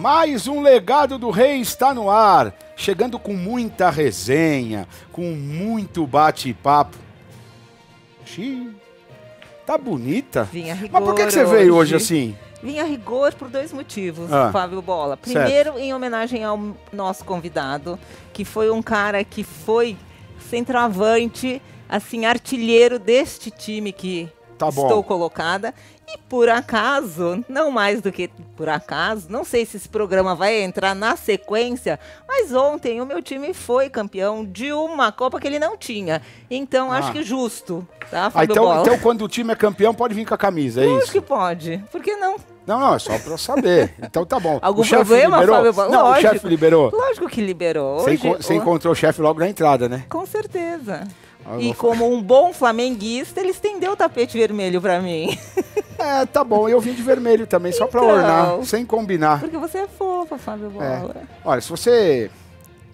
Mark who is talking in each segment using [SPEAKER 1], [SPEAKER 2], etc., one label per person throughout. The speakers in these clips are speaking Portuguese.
[SPEAKER 1] Mais um legado do rei está no ar, chegando com muita resenha, com muito bate-papo. Xiii, tá bonita. Vinha
[SPEAKER 2] rigor Mas por que, que você veio hoje, hoje assim? Vinha rigor por dois motivos, ah, Fábio Bola. Primeiro, certo. em homenagem ao nosso convidado, que foi um cara que foi centroavante, assim, artilheiro deste time que tá estou colocada. E por acaso, não mais do que por acaso, não sei se esse programa vai entrar na sequência, mas ontem o meu time foi campeão de uma Copa que ele não tinha. Então ah. acho que justo, tá? Ah, então, então,
[SPEAKER 1] quando o time é campeão, pode vir com a camisa, é eu isso? Acho que
[SPEAKER 2] pode. Por que não? Não,
[SPEAKER 1] não, é só pra saber. Então tá bom. Algum o problema, liberou? Fábio? Não, Lógico, o chefe liberou.
[SPEAKER 2] Lógico que liberou. Hoje, você, enco encontrou
[SPEAKER 1] o chefe logo na entrada, né?
[SPEAKER 2] Com certeza e como um bom flamenguista, ele estendeu o tapete vermelho para mim. É, tá bom, eu vim de vermelho também, só então, pra ornar,
[SPEAKER 1] sem combinar.
[SPEAKER 2] Porque você é fofa, Fábio é. Bola. É.
[SPEAKER 1] Olha, se você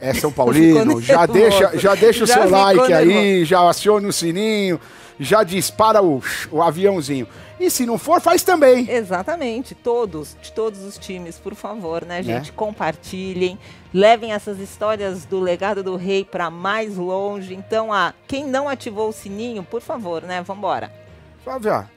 [SPEAKER 1] é São Paulino, já deixa, já deixa o seu like aí, já aciona o sininho já dispara o, o aviãozinho.
[SPEAKER 2] E se não for, faz também. Exatamente. Todos, de todos os times, por favor, né, né? gente? É. Compartilhem. Levem essas histórias do legado do rei para mais longe. Então, ah, quem não ativou o sininho, por favor, né? Vambora.
[SPEAKER 1] Flávia,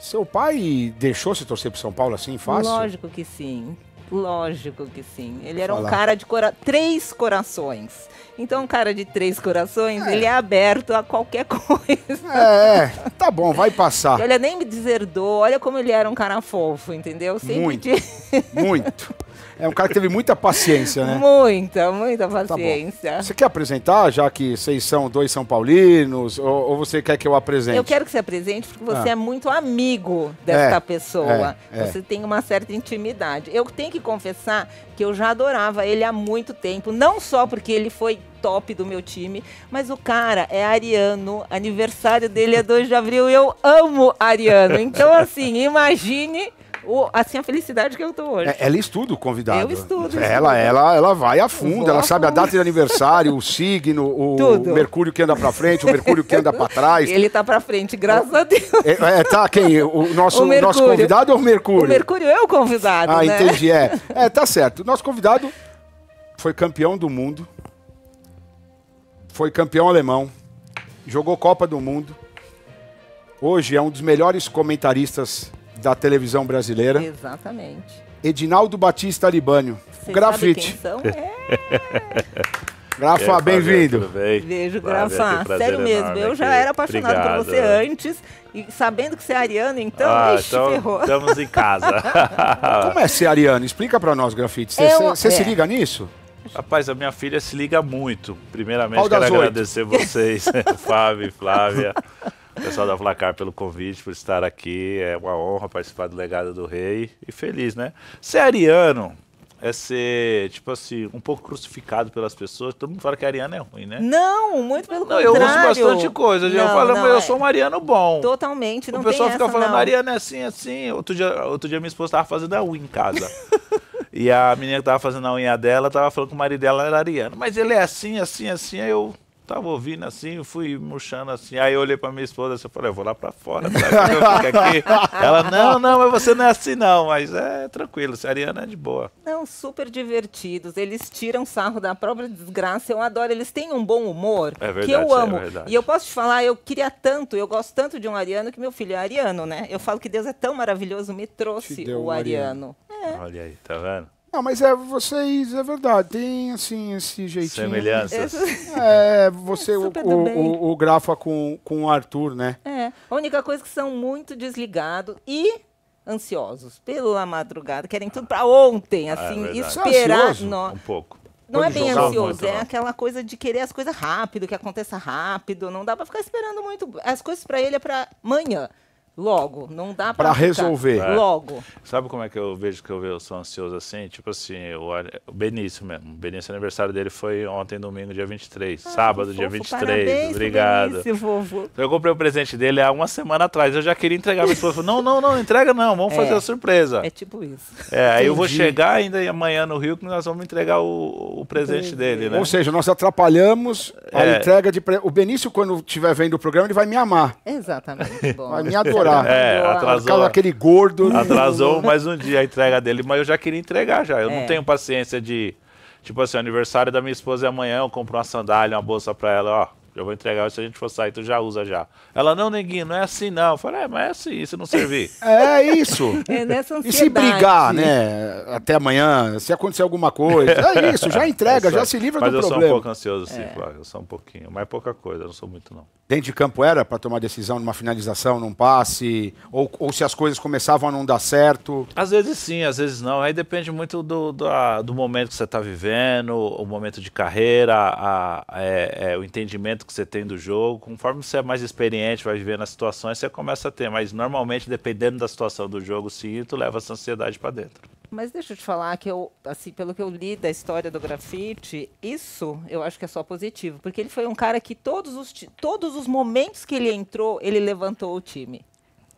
[SPEAKER 1] seu pai deixou se torcer pro São Paulo assim fácil? Lógico
[SPEAKER 2] que sim. Lógico que sim. Ele era Fala. um cara de cora três corações. Então, um cara de três corações, é. ele é aberto a qualquer coisa. É, é,
[SPEAKER 1] tá bom, vai passar. Ele olha,
[SPEAKER 2] nem me deserdou, olha como ele era um cara fofo, entendeu? Sempre muito, de... muito.
[SPEAKER 1] É um cara que teve muita paciência, né?
[SPEAKER 2] Muita, muita tá paciência.
[SPEAKER 1] Tá você quer apresentar, já que vocês são dois São Paulinos, ou, ou, você quer que eu apresente? Eu quero que
[SPEAKER 2] você apresente, porque você ah. é muito amigo desta é, pessoa. É, é. Você tem uma certa intimidade. Eu tenho que confessar que eu já adorava ele há muito tempo, não só porque ele foi top do meu time, mas o cara é ariano, aniversário dele é 2 de abril, eu amo ariano. Então, assim, imagine o, assim, a felicidade que eu tô hoje. É, ela
[SPEAKER 1] estuda o convidado. Eu estudo. Ela, ela, ela vai a fundo, ela a sabe fundo. a data de aniversário, o signo, o Tudo. Mercúrio que anda para frente, o Mercúrio que anda para trás. Ele
[SPEAKER 2] tá para frente, graças o, a Deus.
[SPEAKER 1] É, é, tá quem? O nosso, o nosso convidado ou o Mercúrio? O Mercúrio
[SPEAKER 2] é o convidado. Ah, né? entendi. É.
[SPEAKER 1] é, tá certo. Nosso convidado foi campeão do mundo, foi campeão alemão, jogou Copa do Mundo. Hoje é um dos melhores comentaristas da televisão brasileira.
[SPEAKER 2] Exatamente.
[SPEAKER 1] Edinaldo Batista Libânio. Cê grafite. É. Grafa, né? bem-vindo. Bem? Beijo,
[SPEAKER 2] Grafa. Sério mesmo, eu aqui. já era apaixonado Obrigado, por você antes. E sabendo que você é ariano, então, ah, ixi, então ferrou. Estamos em casa.
[SPEAKER 3] Como
[SPEAKER 1] é ser ariano? Explica para nós, grafite. Você é. se liga nisso?
[SPEAKER 3] Rapaz, a minha filha se liga muito. Primeiramente, Qual quero agradecer vocês, Fábio e Flávia. Pessoal da Placar pelo convite, por estar aqui. É uma honra participar do Legado do Rei. E feliz, né? Ser ariano é ser, tipo assim, um pouco crucificado pelas pessoas. Todo mundo fala que ariano é ruim, né?
[SPEAKER 2] Não, muito pelo não, contrário. Eu uso bastante coisa. Não, eu falo, não, eu é. sou um ariano bom. Totalmente, não O pessoal fica essa, falando, ariano
[SPEAKER 3] é assim, é assim. Outro dia, outro dia minha esposa estava fazendo a unha em casa. e a menina que estava fazendo a unha dela estava falando que o marido dela era ariano. Mas ele é assim, assim, assim. Aí eu Tava ouvindo assim, fui murchando assim. Aí eu olhei para minha esposa e assim, falei, eu vou lá para fora, é Ela, não, não, mas você não é assim não, mas é tranquilo, a Ariana é de boa.
[SPEAKER 2] Não, super divertidos. Eles tiram sarro da própria desgraça. Eu adoro, eles têm um bom humor é verdade, que eu é amo. É e eu posso te falar, eu queria tanto, eu gosto tanto de um ariano que meu filho é ariano, né? Eu falo que Deus é tão maravilhoso, me trouxe o ariano.
[SPEAKER 3] ariano. É. Olha aí, tá vendo?
[SPEAKER 1] Não, mas é vocês, é verdade, tem assim esse jeitinho. Semelhanças. É, você, é o, o, o, grafa com, com o Arthur, né?
[SPEAKER 2] É. A única coisa é que são muito desligados e ansiosos pela madrugada, querem tudo para ontem, ah, é assim, é esperar. no... Um pouco. Não é Pode é bem ansioso, é aquela coisa de querer as coisas rápido, que aconteça rápido, não dá para ficar esperando muito. As coisas para ele é para amanhã. Logo, não dá para resolver. É. Logo.
[SPEAKER 3] Sabe como é que eu vejo que eu, eu sou ansioso assim? Tipo assim, eu olho, o Benício mesmo. O Benício, aniversário dele foi ontem, domingo, dia 23. Ah, sábado, fofo, dia 23. Parabéns, Obrigado.
[SPEAKER 2] Benício,
[SPEAKER 3] Eu comprei o presente dele há uma semana atrás. Eu já queria entregar. Minha esposa falou: não, não, não, entrega não. Vamos é, fazer a surpresa. É tipo isso. É, aí eu vou chegar ainda amanhã no Rio que nós vamos entregar o, o presente Entendi. dele, né? Ou seja, nós
[SPEAKER 1] atrapalhamos é. a entrega de. Pre... O Benício, quando estiver vendo o programa, ele vai me amar.
[SPEAKER 2] Exatamente. Bom. Vai me adorar. É, atrasou.
[SPEAKER 3] aquele gordo. Atrasou mais um dia a entrega dele, mas eu já queria entregar já. Eu é. não tenho paciência de. Tipo assim, aniversário da minha esposa é amanhã, eu compro uma sandália, uma bolsa pra ela, ó eu vou entregar, se a gente for sair, tu já usa já. Ela, não, neguinho, não é assim não. Eu falei, é, mas é assim, se não servir.
[SPEAKER 1] É, é isso. É nessa E se brigar, né, até amanhã, se acontecer alguma coisa, é isso, já entrega, é já se livra mas do problema. Mas eu sou um pouco
[SPEAKER 3] ansioso, sim, é. Flávio, eu sou um pouquinho, mas é pouca coisa, eu não sou muito não.
[SPEAKER 1] Dentro de campo era para tomar decisão numa finalização, num passe, ou, ou se as coisas começavam a não dar certo? Às vezes
[SPEAKER 3] sim, às vezes não, aí depende muito do, do, do momento que você está vivendo, o momento de carreira, a, a, é, é, o entendimento que você tem do jogo, conforme você é mais experiente, vai vivendo as situações, você começa a ter. Mas normalmente, dependendo da situação do jogo, sim, tu leva essa ansiedade para dentro.
[SPEAKER 2] Mas deixa eu te falar que eu, assim, pelo que eu li da história do grafite, isso eu acho que é só positivo, porque ele foi um cara que todos os, todos os momentos que ele entrou, ele levantou o time.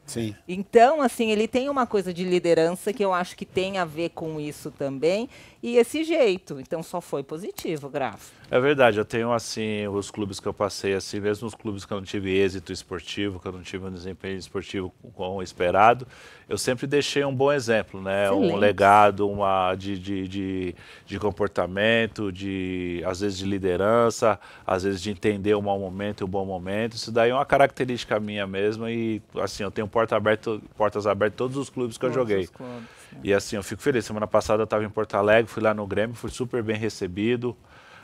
[SPEAKER 2] Sim. Então, assim, ele tem uma coisa de liderança que eu acho que tem a ver com isso também e esse jeito. Então só foi positivo, Grafo.
[SPEAKER 3] É verdade, eu tenho assim, os clubes que eu passei assim, mesmo os clubes que eu não tive êxito esportivo, que eu não tive um desempenho esportivo com esperado, eu sempre deixei um bom exemplo, né? Excelente. Um legado, uma de, de, de, de, comportamento, de às vezes de liderança, às vezes de entender o mau momento e o bom momento. Isso daí é uma característica minha mesmo e assim, eu tenho porta aberta, portas abertas em todos os clubes que todos eu joguei. E assim, eu fico feliz. Semana passada eu estava em Porto Alegre, fui lá no Grêmio, fui super bem recebido.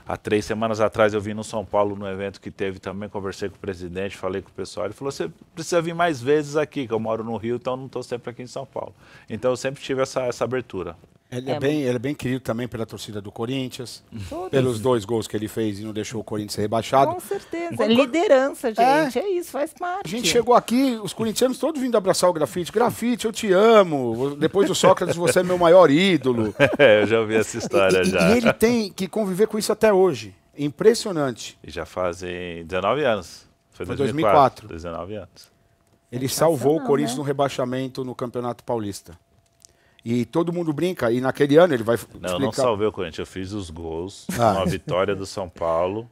[SPEAKER 3] Há três semanas atrás eu vim no São Paulo no evento que teve também, conversei com o presidente, falei com o pessoal. Ele falou: você precisa vir mais vezes aqui, que eu moro no Rio, então não estou sempre aqui em São Paulo. Então eu sempre tive essa, essa abertura.
[SPEAKER 1] Ele é, é bem, ele é bem querido também pela torcida do Corinthians, Todos. pelos dois gols que ele fez e não deixou o Corinthians rebaixado. Com certeza, Quando... É
[SPEAKER 2] liderança, é. gente, é. é. isso, faz parte. A gente chegou
[SPEAKER 1] aqui, os corintianos todos vindo abraçar o grafite. Grafite, eu te amo. Depois do Sócrates, você é meu
[SPEAKER 3] maior ídolo. é, eu já ouvi essa história e, já. E, e ele
[SPEAKER 1] tem que conviver com isso até hoje.
[SPEAKER 3] Impressionante. E já fazem 19 anos. Foi, Foi 2004. 2004. 19 anos. Ele salvou o Corinthians né? no
[SPEAKER 1] rebaixamento no Campeonato Paulista. E todo mundo brinca. E naquele ano ele vai. Não, explicar... não salvei
[SPEAKER 3] o Corinthians. Eu fiz os gols. Ah. Uma vitória do São Paulo.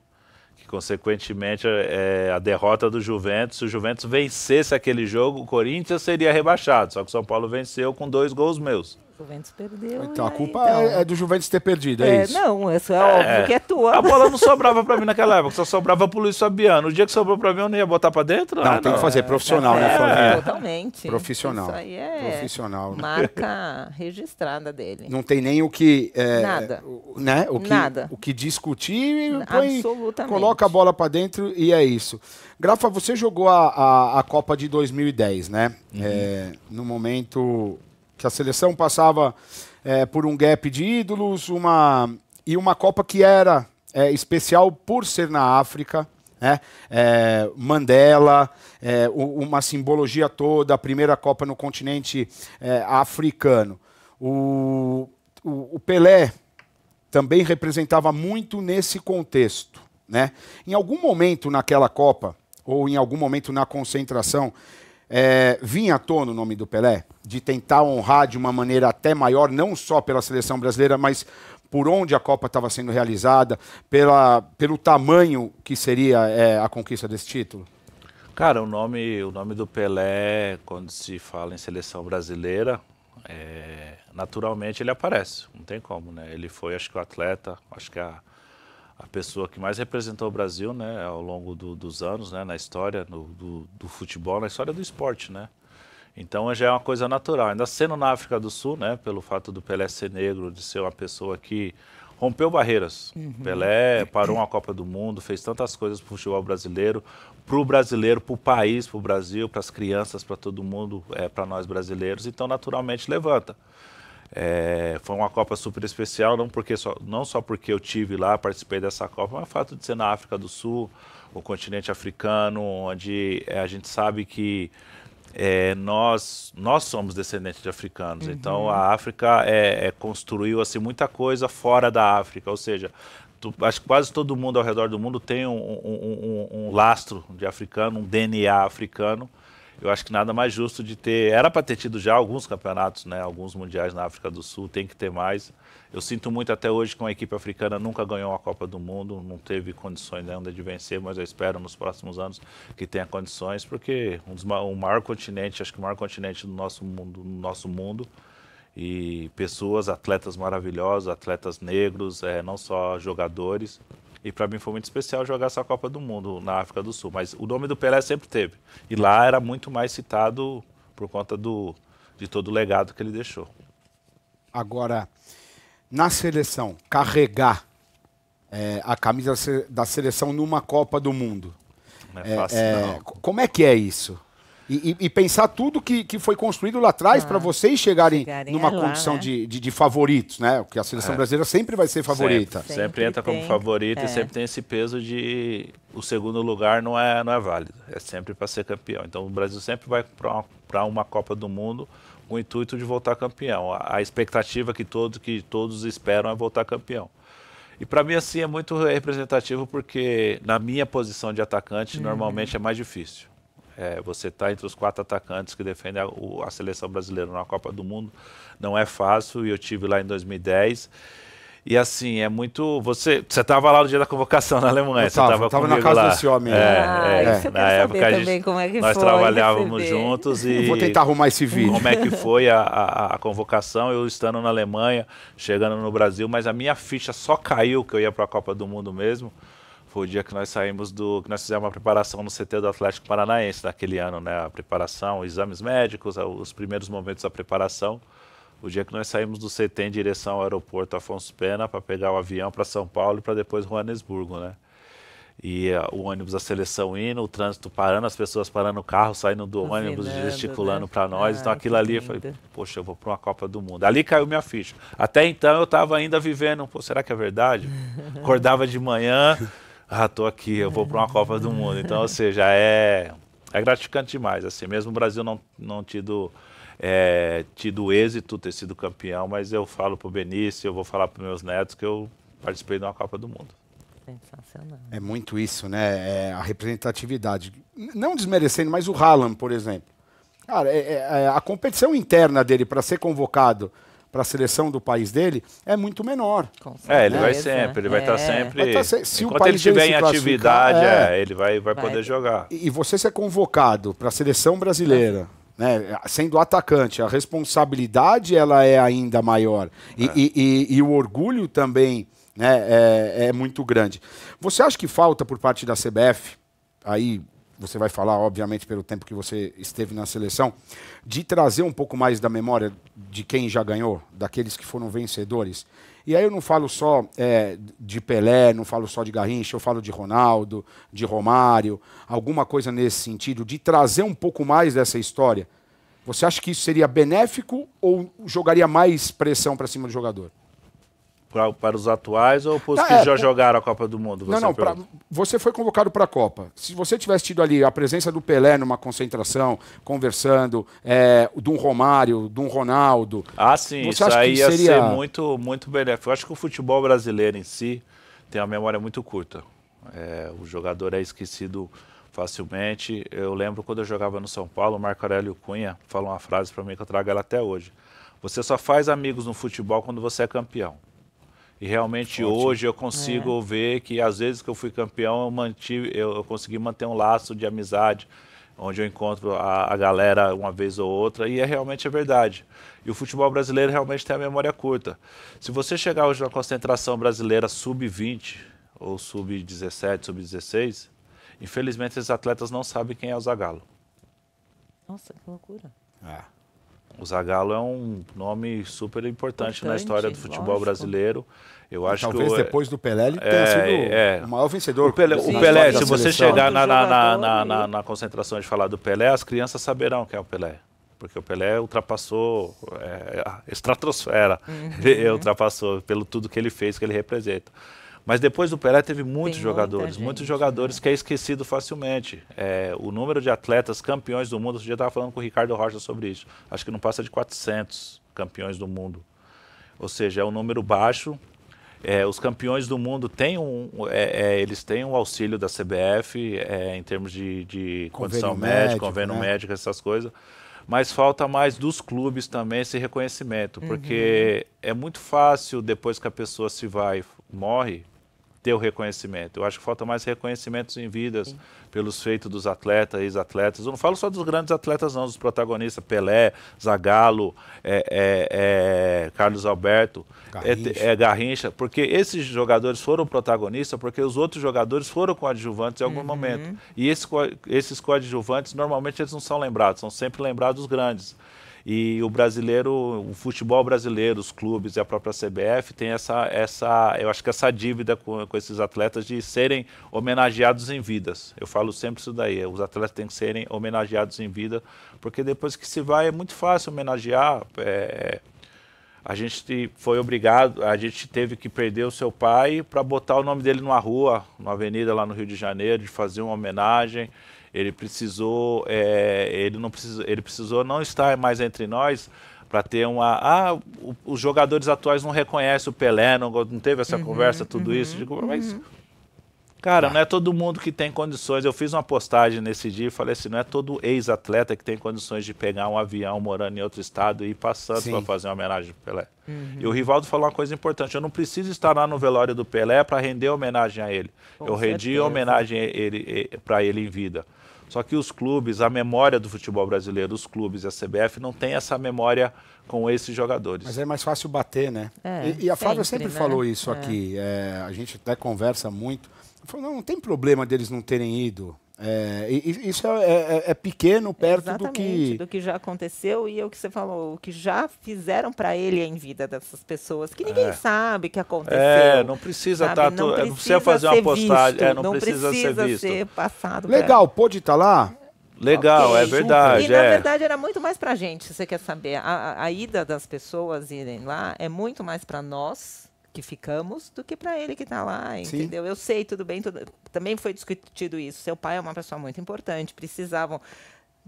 [SPEAKER 3] Que, consequentemente, é, é, a derrota do Juventus. Se o Juventus vencesse aquele jogo, o Corinthians seria rebaixado. Só que o São Paulo venceu com dois gols meus.
[SPEAKER 1] Juventus perdeu. Então a culpa então... É, é do Juventus ter perdido, é, é isso? Não, isso é, é óbvio é. que é tua. A bola não
[SPEAKER 3] sobrava pra mim naquela época, só sobrava pro Luiz Fabiano. O dia que sobrou pra mim, eu não ia botar pra dentro? Não, não ah, tem que
[SPEAKER 1] fazer profissional, né, é, né, É. Totalmente. Profissional. Isso aí é profissional. marca
[SPEAKER 2] registrada dele. Não tem
[SPEAKER 1] nem o que... É, Nada. Né? O que, Nada. O que discutir e põe, Absolutamente. coloca a bola pra dentro e é isso. Grafa, você jogou a, a, a Copa de 2010, né? Uhum. no momento que a seleção passava é, por um gap de ídolos, uma e uma Copa que era é, especial por ser na África. Né? É, Mandela, é, uma simbologia toda, a primeira Copa no continente é, africano. O, o, o, Pelé também representava muito nesse contexto. Né? Em algum momento naquela Copa, ou em algum momento na concentração, é, vinha à tona o nome do Pelé, de tentar honrar de uma maneira até maior, não só pela seleção brasileira, mas por onde a Copa estava sendo realizada, pela, pelo tamanho que seria é, a conquista desse título?
[SPEAKER 3] Cara, o nome, o nome do Pelé, quando se fala em seleção brasileira, é, naturalmente ele aparece, não tem como, né? Ele foi, acho que o atleta, acho que a a pessoa que mais representou o Brasil né, ao longo do, dos anos, né, na história do, do, do, futebol, na história do esporte. Né? Então já é uma coisa natural. Ainda sendo na África do Sul, né, pelo fato do Pelé ser negro, de ser uma pessoa que rompeu barreiras. Uhum. Pelé parou uma Copa do Mundo, fez tantas coisas para o futebol brasileiro, para o brasileiro, para o país, para o Brasil, para as crianças, para todo mundo, é, para nós brasileiros. Então naturalmente levanta. É, foi uma Copa super especial, não, porque só, não só porque eu tive lá, participei dessa Copa, mas o fato de ser na África do Sul, o continente africano, onde é, a gente sabe que é, nós nós somos descendentes de africanos uhum. então a África é, é, construiu assim muita coisa fora da África ou seja tu, acho que quase todo mundo ao redor do mundo tem um, um, um, um, lastro de africano um DNA africano eu acho que nada mais justo de ter. Era para ter tido já alguns campeonatos, né? Alguns mundiais na África do Sul, tem que ter mais. Eu sinto muito até hoje que uma equipe africana nunca ganhou a Copa do Mundo, não teve condições ainda de vencer, mas eu espero nos próximos anos que tenha condições, porque um dos, o maior continente, acho que o maior continente do nosso mundo, do nosso mundo e pessoas, atletas maravilhosos, atletas negros, é, não só jogadores, e para mim foi muito especial jogar essa Copa do Mundo na África do Sul. Mas o nome do Pelé sempre teve. E lá era muito mais citado por conta do, de todo o legado que ele deixou.
[SPEAKER 1] Agora, na seleção, carregar é, a camisa da seleção numa Copa do Mundo. Não é fácil, é, não. Como é que é isso? E, e, e, pensar tudo que, que foi construído lá atrás ah, para vocês chegarem, chegarem numa lá, condição né? de, de, de, favoritos, né? Porque a seleção é. brasileira sempre vai ser favorita. Sempre, sempre, sempre entra tem. como
[SPEAKER 3] favorita é. e sempre tem esse peso de o segundo lugar não é, não é válido, é sempre para ser campeão. Então o Brasil sempre vai para uma Copa do Mundo com o intuito de voltar campeão. A, a expectativa que, todo, que todos esperam é voltar campeão. E para mim, assim, é muito representativo porque na minha posição de atacante, uhum. normalmente é mais difícil. É, você está entre os quatro atacantes que defendem a, o, a, seleção brasileira na Copa do Mundo. Não é fácil, e eu tive lá em 2010. E assim, é muito. Você estava lá no dia da convocação na Alemanha. Eu você estava na casa lá. desse homem. É, né? é ah, é, é. na época a gente, é nós foi, trabalhávamos juntos. E eu vou tentar arrumar esse vídeo. Como é que foi a, a, a, convocação? Eu estando na Alemanha, chegando no Brasil, mas a minha ficha só caiu que eu ia para a Copa do Mundo mesmo foi o dia que nós saímos do. que nós fizemos uma preparação no CT do Atlético Paranaense daquele ano, né? A preparação, exames médicos, os primeiros momentos da preparação. O dia que nós saímos do CT em direção ao aeroporto Afonso Pena para pegar o avião para São Paulo e para depois Joanesburgo, né? E eh, o ônibus da seleção indo, o trânsito parando, as pessoas parando o carro, saindo do Afinando, ônibus, né? gesticulando né? para ah, nós. Ah, então aquilo ali, eu falei, poxa, eu vou para uma Copa do Mundo. Ali caiu minha ficha. Até então eu estava ainda vivendo, pô, será que é verdade? Acordava de manhã, ah, tô aqui, eu vou para uma Copa do Mundo. Então, ou seja, é, é gratificante demais. Assim, mesmo o Brasil não, não tido, é, tido êxito, ter sido campeão, mas eu falo para o Benício, eu vou falar para meus netos que eu participei de uma Copa do Mundo. Sensacional.
[SPEAKER 1] É muito isso, né? É a representatividade. Não desmerecendo, mas o Haaland, por exemplo. Cara, é, é, é a competição interna dele para ser convocado para a seleção do país dele é muito menor. É, ele vai sempre, ele vai estar é. tá sempre. Vai tá se... se Enquanto o país ele estiver em atividade, é, é, ele vai, vai, vai, poder jogar. E você ser convocado para a seleção brasileira. Né, sendo atacante, a responsabilidade ela é ainda maior e, é. e, e, e o orgulho também né, é, é muito grande. Você acha que falta por parte da CBF aí você vai falar, obviamente, pelo tempo que você esteve na seleção, de trazer um pouco mais da memória de quem já ganhou, daqueles que foram vencedores. E aí eu não falo só é, de Pelé, não falo só de Garrincha, eu falo de Ronaldo, de Romário, alguma coisa nesse sentido, de trazer um pouco mais dessa história. Você acha que isso seria benéfico ou jogaria mais pressão para cima do jogador?
[SPEAKER 3] pra, para os atuais ou para os ah, que é, já jogaram a Copa do Mundo? Você não, não. Pra, você foi convocado para a Copa.
[SPEAKER 1] Se você tivesse tido ali a presença do Pelé numa concentração, conversando, é, de um Romário, de um Ronaldo.
[SPEAKER 3] Ah, sim. Você isso acha aí que seria... ia ser muito, muito benéfico. Eu acho que o futebol brasileiro em si tem uma memória muito curta. É, o jogador é esquecido facilmente. Eu lembro quando eu jogava no São Paulo, o Marco Aurélio Cunha falou uma frase para mim que eu trago ela até hoje. Você só faz amigos no futebol quando você é campeão. E realmente né? hoje eu consigo é. ver que às vezes que eu fui campeão, eu, mantive, eu, eu consegui manter um laço de amizade onde eu encontro a, a, galera uma vez ou outra, e é realmente é verdade. E o futebol brasileiro realmente tem a memória curta. Se você chegar hoje na concentração brasileira sub-20 ou sub-17, sub-16, infelizmente esses atletas não sabem quem é o Zagallo.
[SPEAKER 2] Nossa, que loucura.
[SPEAKER 3] Ah. O Zagallo é um nome super importante, na história do futebol lógico. brasileiro. Eu acho Talvez que depois do Pelé ele é, tenha sido é, o maior vencedor. O Pelé, o Pelé se você chegar na, na, na, na, concentração de falar do Pelé, as crianças saberão quem é o Pelé. Porque o Pelé ultrapassou é, a é, estratosfera. Uhum. Ele ultrapassou pelo tudo que ele fez, que ele representa. Mas depois do Pelé teve muitos Tem jogadores, muitos né? jogadores que é esquecido facilmente. É, o número de atletas campeões do mundo, você já estava falando com o Ricardo Rocha sobre isso, acho que não passa de 400 campeões do mundo. Ou seja, é um número baixo. É, os campeões do mundo têm um, é, é eles têm um auxílio da CBF é, em termos de, de condição médica, convênio né? médico, essas coisas mas falta mais dos clubes também esse reconhecimento, porque uhum. é muito fácil depois que a pessoa se vai, morre, ter o reconhecimento. Eu acho que falta mais reconhecimentos em vidas Sim. pelos feitos dos atletas, ex-atletas. Eu não falo só dos grandes atletas, não, dos protagonistas, Pelé, Zagallo, é, é, é, Carlos Alberto, é Garrincha. É Garrincha, porque esses jogadores foram protagonistas porque os outros jogadores foram coadjuvantes em algum uhum. momento. E esses coadjuvantes, normalmente, eles não são lembrados, são sempre lembrados os grandes. E o brasileiro, o futebol brasileiro, os clubes e a própria CBF tem essa, essa eu acho que essa dívida com, com esses atletas de serem homenageados em vidas. Eu falo sempre isso daí, os atletas têm que serem homenageados em vida, porque depois que se vai é muito fácil homenagear. É, a gente foi obrigado, a gente teve que perder o seu pai para botar o nome dele numa rua, numa avenida lá no Rio de Janeiro, de fazer uma homenagem. Ele precisou, é, ele não precisou, ele precisou não estar mais entre nós para ter uma. Ah, os jogadores atuais não reconhecem o Pelé, não, não teve essa uhum, conversa, tudo uhum, isso. Digo, mas. Uhum. Cara, ah. não é todo mundo que tem condições. Eu fiz uma postagem nesse dia e falei assim: não é todo ex-atleta que tem condições de pegar um avião morando em outro estado e ir passando para fazer uma homenagem ao Pelé. Uhum. E o Rivaldo falou uma coisa importante: eu não preciso estar lá no velório do Pelé para render homenagem a ele. Com eu rendi homenagem ele, para ele em vida. Só que os clubes, a memória do futebol brasileiro, os clubes e a CBF não tem essa memória com esses jogadores. Mas é mais
[SPEAKER 1] fácil bater, né? É, e, e, a Flávia sempre, sempre né? falou isso é. aqui. É, a gente até conversa muito. não, não tem problema deles não terem ido. É, isso é, é, é, é, pequeno
[SPEAKER 2] perto Exatamente, do que do que já aconteceu e é o que você falou, o que já fizeram para ele em vida dessas pessoas que ninguém é. sabe que é, aconteceu. É, não precisa estar, tá, não, não, precisa fazer uma postagem, visto, não, não, precisa, precisa ser, visto. ser passado. Legal,
[SPEAKER 1] pra... pode estar tá lá.
[SPEAKER 3] Legal, okay. é verdade. E na verdade
[SPEAKER 2] era muito mais para gente, se você quer saber. A, a, ida das pessoas irem lá é muito mais para nós que ficamos do que para ele que está lá, entendeu? Sim. Eu sei, tudo bem, tudo... também foi discutido isso. Seu pai é uma pessoa muito importante, precisavam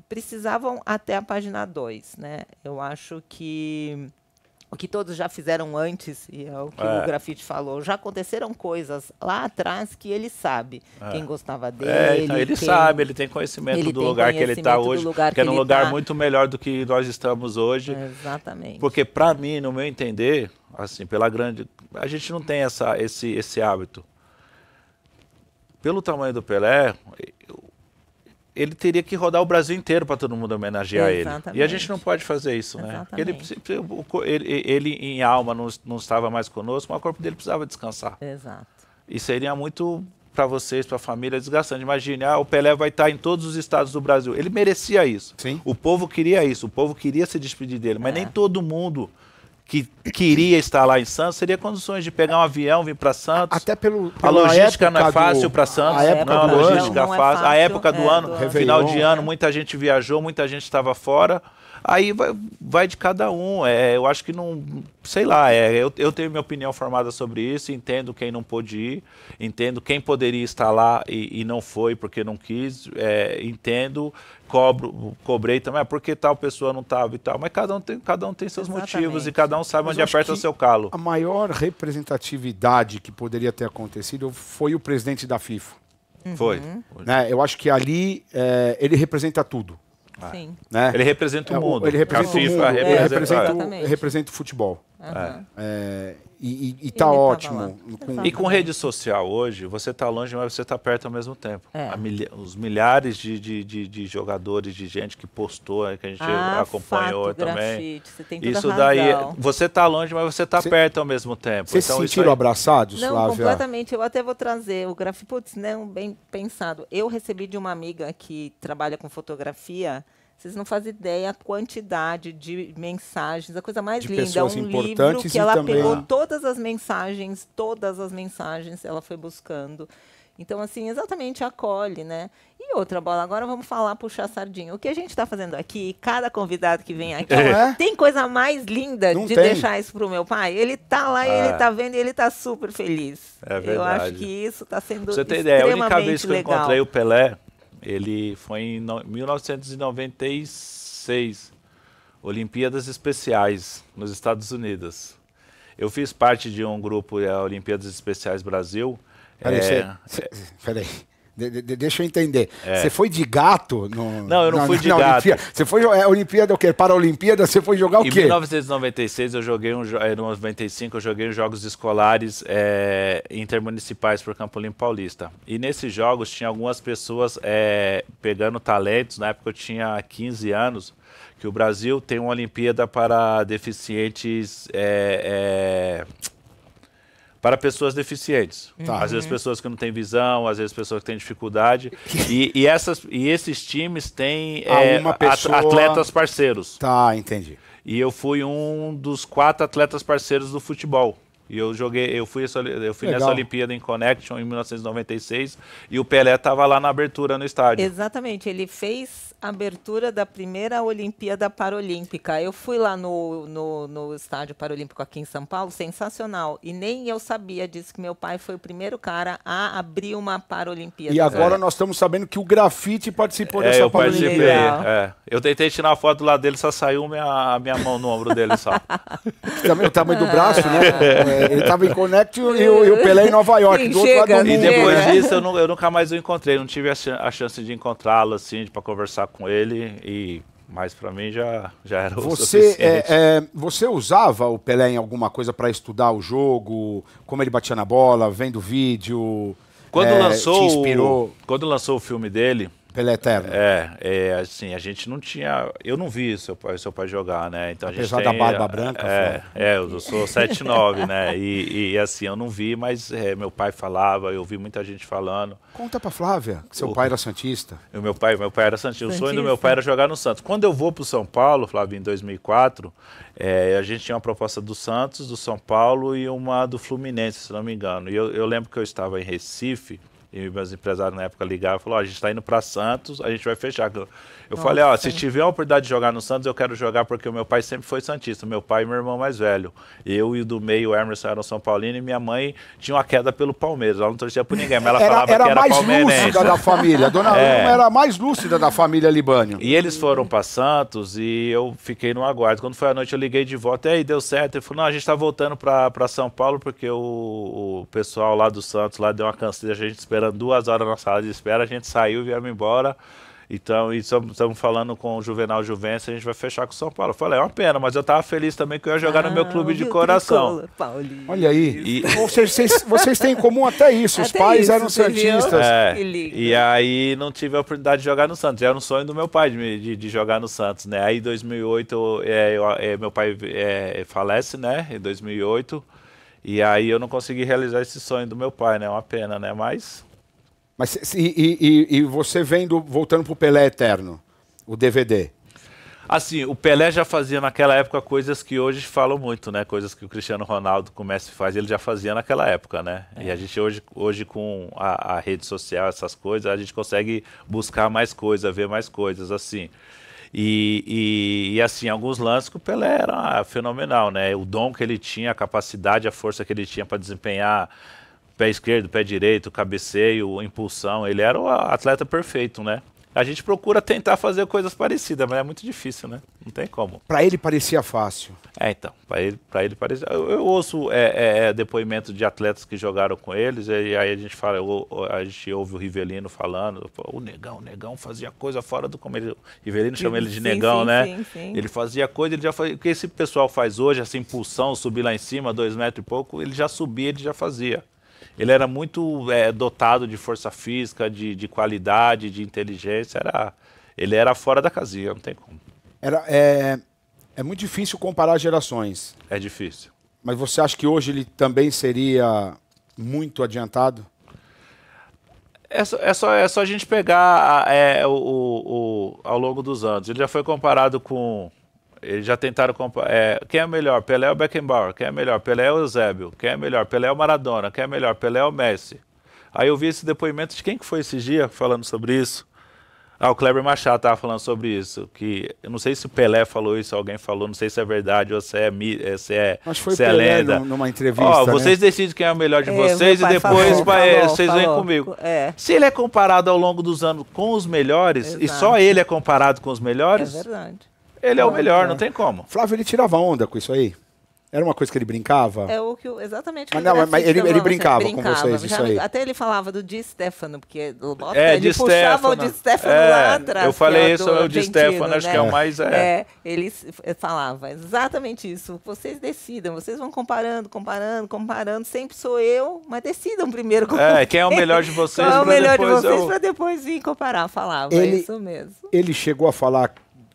[SPEAKER 2] precisavam até a página 2, né? Eu acho que o que todos já fizeram antes, e é o que é. o grafite falou, já aconteceram coisas lá atrás que ele sabe. É. Quem gostava é, dele. É, então ele quem... sabe, ele tem conhecimento ele do tem lugar conhecimento que ele está hoje, lugar que, que é num lugar tá... muito
[SPEAKER 3] melhor do que nós estamos hoje. exatamente. Porque, para mim, no meu entender, assim, pela grande a gente não tem essa, esse, esse hábito. Pelo tamanho do Pelé, ele teria que rodar o Brasil inteiro para todo mundo homenagear Exatamente. ele. E a gente não pode fazer isso, né? ele, ele, ele em alma não, não estava mais conosco, mas o corpo dele precisava descansar. Exato. E seria muito para vocês, para a família, desgastante. Imagine, ah, o Pelé vai estar tá em todos os estados do Brasil. Ele merecia isso. Sim. O povo queria isso, o povo queria se despedir dele, mas é. nem todo mundo que queria estar lá em Santos teria condições de pegar um avião, vir para Santos. Até pelo a logística é é não é fácil para Santos. A época não, do a logística ano, é fácil. A época do, é, ano, do final ano. de né? ano, muita gente viajou, muita gente estava fora. Aí vai, vai de cada um. É, eu acho que não. Sei lá, é, eu, eu tenho minha opinião formada sobre isso, entendo quem não pôde ir, entendo quem poderia estar lá e, e não foi porque não quis, é, entendo, cobro, cobrei também, ah, porque tal pessoa não estava e tal. Mas cada um tem, cada um tem seus Exatamente. motivos e cada um sabe Mas onde aperta o seu calo. A
[SPEAKER 1] maior representatividade que poderia ter acontecido foi o presidente da FIFA. Uhum. Foi. Né? Eu acho que ali é, ele representa tudo. Sim. Né? Ele representa o é, mundo. Ele representa o mundo. É, representa o futebol.
[SPEAKER 2] Uhum.
[SPEAKER 3] É, e, e, e tá ótimo. Com... E com rede social hoje, você tá longe, mas você tá perto ao mesmo tempo. É. Milha... Os milhares de, de, de, de, jogadores, de gente que postou, né, que a gente ah, acompanhou fato, também. Grafite, Isso daí. Você tá longe, mas você tá perto ao mesmo tempo. Vocês então, se sentiram aí... abraçados, Não, Flávia? completamente.
[SPEAKER 2] Eu até vou trazer o grafite. Putz, não, né, bem pensado. Eu recebi de uma amiga que trabalha com fotografia. Vocês não fazem ideia a quantidade de mensagens, a coisa mais de linda. É um livro que ela também... pegou todas as mensagens, todas as mensagens ela foi buscando. Então, assim, exatamente acolhe, né? E outra bola, agora vamos falar, puxar sardinha. O que a gente está fazendo aqui, cada convidado que vem aqui, é. tem coisa mais linda Não de tem. deixar isso para o meu pai? Ele tá lá, ah. ele tá vendo e ele tá super feliz. É verdade. Eu acho que isso está sendo Você tem ideia, a única vez que legal. eu encontrei o
[SPEAKER 3] Pelé, ele foi em 1996, Olimpíadas Especiais, nos Estados Unidos. Eu fiz parte de um grupo, a é, Olimpíadas Especiais Brasil. Peraí, é,
[SPEAKER 1] peraí. De, de, deixa eu entender. É. Você foi de gato? No, não, eu não na, fui de gato. Olimpíada. Você foi é, Olimpíada o quê? Para a Olimpíada você foi jogar o em quê? Em
[SPEAKER 3] 1996 eu joguei um é, em 95 eu joguei os jogos escolares é, intermunicipais por Campolim Paulista. E nesses jogos tinha algumas pessoas é, pegando talentos. Na época eu tinha 15 anos. Que o Brasil tem uma Olimpíada para deficientes é, é, para pessoas deficientes. Tá. Às vezes pessoas que não têm visão, às vezes pessoas que têm dificuldade. e, e, essas, e esses times têm é, pessoa... atletas parceiros. Tá, entendi. E eu fui um dos quatro atletas parceiros do futebol. E eu joguei, eu fui, essa, eu fui nessa Olimpíada em Connection em 1996 e o Pelé estava lá na abertura no estádio.
[SPEAKER 2] Exatamente, ele fez abertura da primeira Olimpíada Paralímpica. Eu fui lá no, no, no, estádio Paralímpico aqui em São Paulo, sensacional. E nem eu sabia disso, que meu pai foi o primeiro cara a abrir uma Paralimpíada. E agora é.
[SPEAKER 1] nós estamos sabendo que o grafite participou é, dessa eu Paralímpica. É.
[SPEAKER 3] Eu tentei tirar a foto do lado dele, só saiu minha, minha mão no ombro dele só.
[SPEAKER 1] Também o tamanho do braço, né? É, ele estava em Connect e o, e o Pelé em Nova York, Sim, do outro lado do E depois disso eu, não,
[SPEAKER 3] eu, nunca mais o encontrei, não tive a, chance de encontrá-lo, assim, para conversar com ele e mas para mim já, já era o você, suficiente. É,
[SPEAKER 1] é, você usava o Pelé em alguma coisa para estudar o jogo, como ele batia na bola, vendo vídeo? Quando é, lançou, inspirou?
[SPEAKER 3] O, quando lançou o filme dele, Pelé eterno. É, é, assim, a gente não tinha. Eu não vi seu pai, seu pai jogar, né? Então, Apesar a gente tem, da barba branca. É, é eu sou 7'9, né? E, e, assim, eu não vi, mas é, meu pai falava, eu vi muita gente falando.
[SPEAKER 1] Conta pra Flávia,
[SPEAKER 3] que seu o, pai era Santista. O meu pai, meu pai era Santista. Santista. O sonho do meu pai era jogar no Santos. Quando eu vou pro São Paulo, Flávio, em 2004, é, a gente tinha uma proposta do Santos, do São Paulo e uma do Fluminense, se não me engano. E eu, eu lembro que eu estava em Recife. E meus empresários na época ligavam e falaram: oh, a gente está indo para Santos, a gente vai fechar. Eu Nossa. falei: ó, oh, se tiver a oportunidade de jogar no Santos, eu quero jogar porque o meu pai sempre foi Santista. Meu pai e meu irmão mais velho. Eu e o do meio, o Emerson, eram São Paulino e minha mãe tinha uma queda pelo Palmeiras. Ela não torcia por ninguém, mas ela era, falava era que era mais lúcida da família. A dona é. Luma era a mais lúcida da família Libânio. E eles foram para Santos e eu fiquei no aguardo. Quando foi a noite, eu liguei de volta. E aí, deu certo. Ele falou: não, a gente está voltando para São Paulo porque o, o, pessoal lá do Santos lá deu uma canseira, a gente esperando esperando duas horas na sala de espera, a gente saiu e viemos embora. Então, estamos falando com o Juvenal Juvença a gente vai fechar com o São Paulo. Eu falei, é uma pena, mas eu estava feliz também que eu ia jogar ah, no meu clube de coração. Tricolor, Olha aí. E... Ou
[SPEAKER 1] seja, vocês, vocês, têm em comum até isso. Os pais isso, eram santistas. É,
[SPEAKER 3] e aí não tive a oportunidade de jogar no Santos. Era um sonho do meu pai de, de, de jogar no Santos, né? Aí em 2008, é, é, meu pai é, falece, né? Em 2008. E aí eu não consegui realizar esse sonho do meu pai, né? É uma pena, né? Mas
[SPEAKER 1] mas e, e, e você vendo, voltando para o Pelé Eterno, o DVD.
[SPEAKER 3] Assim, o Pelé já fazia naquela época coisas que hoje falam muito, né? Coisas que o Cristiano Ronaldo, começa Messi faz, ele já fazia naquela época, né? É. E a gente hoje, hoje com a, a, rede social, essas coisas, a gente consegue buscar mais coisas, ver mais coisas, assim. E, e, e, assim, alguns lances que o Pelé era ah, fenomenal, né? O dom que ele tinha, a capacidade, a força que ele tinha para desempenhar pé esquerdo, pé direito, cabeceio, impulsão. Ele era o atleta perfeito, né? A gente procura tentar fazer coisas parecidas, mas é muito difícil, né? Não tem como.
[SPEAKER 1] Para ele parecia fácil. É,
[SPEAKER 3] então. Para ele, pra ele parecia. Eu, eu ouço é, é, é, depoimento de atletas que jogaram com eles, e aí a gente fala, eu, a gente ouve o Rivelino falando, o negão, o negão fazia coisa fora do como ele. O Rivelino chama ele de sim, negão, sim, né? Sim, sim. Ele fazia coisa, ele já fazia. O que esse pessoal faz hoje, essa impulsão, subir lá em cima, dois metros e pouco, ele já subia, ele já fazia ele era muito é, dotado de força física, de, de qualidade, de inteligência. Era, ele era fora da casinha, não tem como.
[SPEAKER 1] Era, é, é muito difícil comparar gerações. É difícil. Mas você acha que hoje ele também seria muito adiantado?
[SPEAKER 3] É só, é só, é só a gente pegar é, o, o, o, ao longo dos anos. Ele já foi comparado com eles já tentaram comparar. É, quem é melhor, Pelé ou Beckenbauer? Quem é melhor, Pelé ou Eusébio? Quem é melhor, Pelé ou Maradona? Quem é melhor, Pelé ou Messi? Aí eu vi esse depoimento de quem que foi esse dia falando sobre isso. Ah, o Kleber Machado estava falando sobre isso, que eu não sei se o Pelé falou isso, alguém falou, não sei se é verdade ou se é, é se é, Mas foi se é lenda. numa entrevista. Ó, né? vocês decidem quem é o melhor de é, vocês e depois falou, é, falou, vocês falou. vêm comigo. É. Se ele é comparado ao longo dos anos com os melhores, Exato. e só ele é comparado com os melhores,
[SPEAKER 2] é verdade. Ele é o melhor, não tem
[SPEAKER 1] como. Flávio, ele tirava onda com isso aí? Era uma coisa que ele brincava? É
[SPEAKER 2] o que eu, exatamente. Mas, não, mas ele, ele brincava, brincava, com vocês isso aí. Até ele falava do Di Stefano, porque nossa, é, ele Di puxava Stefano. o Di Stefano é, lá atrás. Eu é falei isso, é o Di Stefano, né? acho que é o né? mais... É. é ele falava exatamente isso. Vocês decidam, vocês vão comparando, comparando, comparando. Sempre sou eu, mas decidam primeiro. É, quem é o melhor de vocês Qual é o melhor de vocês eu... para depois vir comparar, falava. É ele, é isso mesmo.
[SPEAKER 1] Ele chegou a falar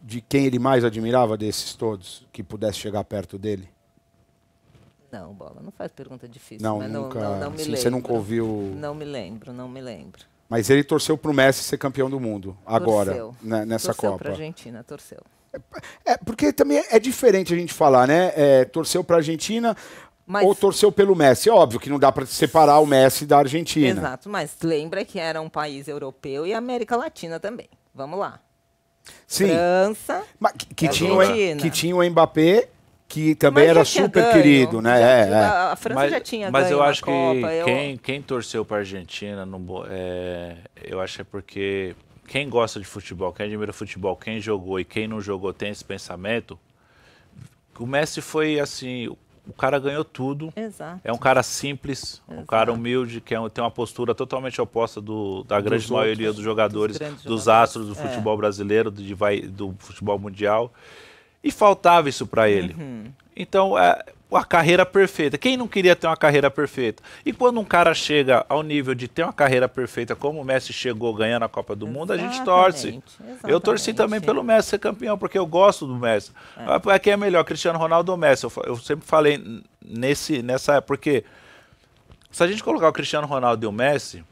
[SPEAKER 1] de quem ele mais admirava desses todos que pudesse chegar perto dele?
[SPEAKER 2] Não, bola, não faz pergunta difícil. Não, nunca. Não, não, não me sim, Você nunca ouviu? Não me lembro, não me lembro.
[SPEAKER 1] Mas ele torceu para o Messi ser campeão do mundo agora torceu. Né, nessa torceu Copa. Torceu para a
[SPEAKER 2] Argentina, torceu. É,
[SPEAKER 1] é, porque também é diferente a gente falar, né? É, torceu para a Argentina, mas, ou torceu pelo Messi. É óbvio que não dá para separar o Messi da Argentina. Exato,
[SPEAKER 2] mas lembra que era um país europeu e América Latina também. Vamos lá. Sim. França. Mas que, que tinha o, que
[SPEAKER 1] tinha o Mbappé que também mas era super ganho. querido, né? Já, é, a,
[SPEAKER 3] é. a França mas, já tinha mas ganho eu acho que Copa, quem, eu... quem torceu para a Argentina, não, é, eu acho que é porque quem gosta de futebol, quem admira futebol, quem jogou e quem não jogou tem esse pensamento. O Messi foi assim o cara ganhou tudo. Exato. É um cara simples, Exato. um cara humilde, que é tem uma postura totalmente oposta do, da grande dos maioria outros, dos jogadores, dos, jogadores. astros do é. futebol é. brasileiro, do, do futebol mundial. E faltava isso para ele. Uhum. Então, é, a carreira perfeita. Quem não queria ter uma carreira perfeita? E quando um cara chega ao nível de ter uma carreira perfeita, como o Messi chegou ganhando a Copa do exatamente, Mundo, a gente torce. Exatamente. Eu torci também pelo Messi ser campeão, porque eu gosto do Messi. É. Quem é melhor, Cristiano Ronaldo ou Messi? Eu, eu sempre falei nesse, nessa porque se a gente colocar o Cristiano Ronaldo e o Messi,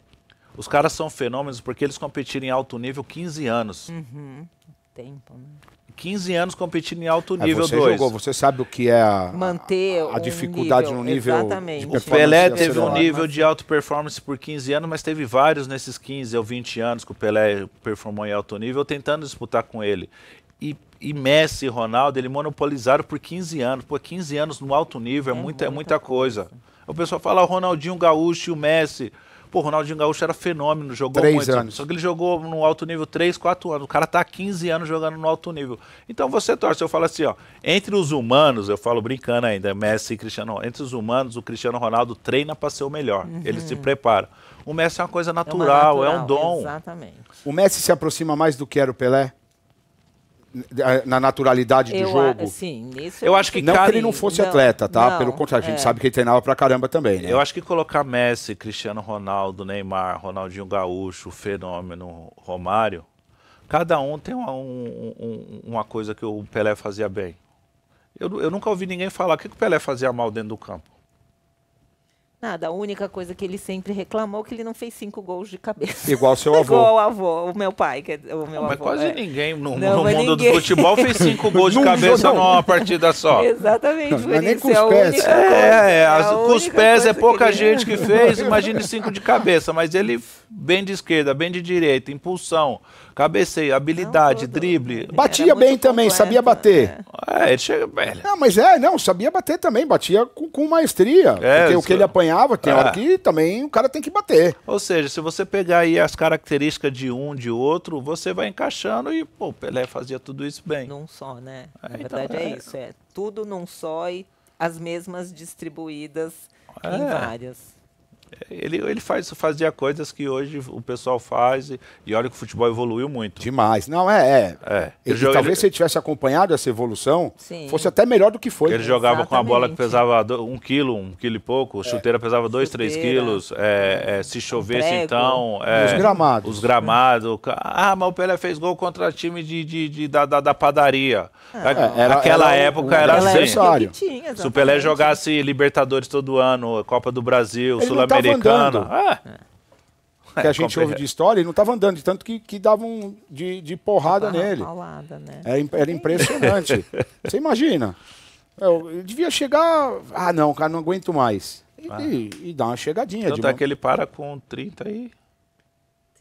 [SPEAKER 3] os caras são fenômenos porque eles competiram em alto nível 15 anos.
[SPEAKER 2] Uhum. Tempo,
[SPEAKER 1] né?
[SPEAKER 3] 15 anos competindo em alto é, nível 2. É, você dois. jogou,
[SPEAKER 1] você sabe o que é a, Manter a, a dificuldade nível, no nível exatamente. de O Pelé teve um nível
[SPEAKER 3] de alto performance por 15 anos, mas teve vários nesses 15 ou 20 anos que o Pelé performou em alto nível, tentando disputar com ele. E, e Messi e Ronaldo, ele monopolizaram por 15 anos. Por 15 anos no alto nível é, é muita, é muita, é muita coisa. coisa. O pessoal fala ah, o Ronaldinho Gaúcho e o Messi. Pô, o Ronaldinho Gaúcho era fenômeno, jogou Três muito. Anos. Só que ele jogou no alto nível 3, 4 anos. O cara tá há 15 anos jogando no alto nível. Então você torce, eu falo assim, ó, entre os humanos, eu falo brincando ainda, Messi e Cristiano, entre os humanos, o Cristiano Ronaldo treina para ser o melhor. Uhum. Ele se prepara. O Messi é uma coisa natural, é, natural, é um dom.
[SPEAKER 2] Exatamente.
[SPEAKER 1] O Messi se aproxima mais do que era o Pelé? na naturalidade eu, do jogo. A, sim, isso eu acho que não cara, que ele não fosse não, atleta, tá? Não, Pelo contrário, a gente é. sabe que ele treinava pra caramba também. Né? Eu
[SPEAKER 3] acho que colocar Messi, Cristiano Ronaldo, Neymar, Ronaldinho Gaúcho, fenômeno, Romário, cada um tem uma, um, um, uma coisa que o Pelé fazia bem. Eu, eu nunca ouvi ninguém falar o que, que o Pelé fazia mal dentro do campo.
[SPEAKER 2] Nada, a única coisa que ele sempre reclamou é que ele não fez cinco gols de cabeça. Igual seu avô. Igual o avô, o meu pai, que é o meu avô. Mas quase é. ninguém no, não, no mundo ninguém. do futebol fez cinco gols de cabeça numa
[SPEAKER 3] partida só.
[SPEAKER 2] Exatamente, não, nem com os pés. É, é, é com os pés é pouca que gente que fez, imagine
[SPEAKER 3] cinco de cabeça, mas ele bem de esquerda, bem de direita, impulsão. Cabeceio, habilidade, não, drible.
[SPEAKER 1] Batia bem também, sabia bater. Né?
[SPEAKER 3] É, ele chega velho. Não,
[SPEAKER 1] mas é, não, sabia bater também, batia com, com maestria. É, porque isso. o que ele é. apanhava, tem é. hora que também o cara tem que bater.
[SPEAKER 3] Ou seja, se você pegar aí as características de um, de outro, você vai encaixando e, pô, Pelé fazia tudo isso bem. Num só,
[SPEAKER 2] né? É, Na então verdade então, é, é isso, é tudo num só e as mesmas distribuídas em é. várias ele, ele
[SPEAKER 3] faz, fazia coisas que hoje o pessoal faz e, e olha que o futebol evoluiu muito. Demais. Não, é. é. é. Ele, ele, talvez ele... se
[SPEAKER 1] ele tivesse acompanhado essa evolução, Sim. fosse até melhor do que foi. Ele jogava Exatamente. com a bola que
[SPEAKER 3] pesava do, um quilo, um quilo e pouco, é. chuteira pesava dois, chuteira. três quilos, é, é, se chovesse Prego. então... É. os gramados. Os gramados. Ah, mas o Pelé fez gol contra time de, de, de da, da, da, padaria. Ah, é, era, Naquela era, época era, era assim. Tinha, se o Pelé jogasse Libertadores todo ano, Copa do Brasil, Sul-Americano americano. andando. É.
[SPEAKER 1] é. Que a gente ouve de história, ele não estava andando, de tanto que, que davam de, de porrada nele. Paulada, né? era, é era impressionante. Você imagina. Eu, eu devia chegar. Ah, não, cara, não aguento mais. E, ah. e, e dá uma chegadinha. Tanto de... é que ele para
[SPEAKER 3] com 30 e.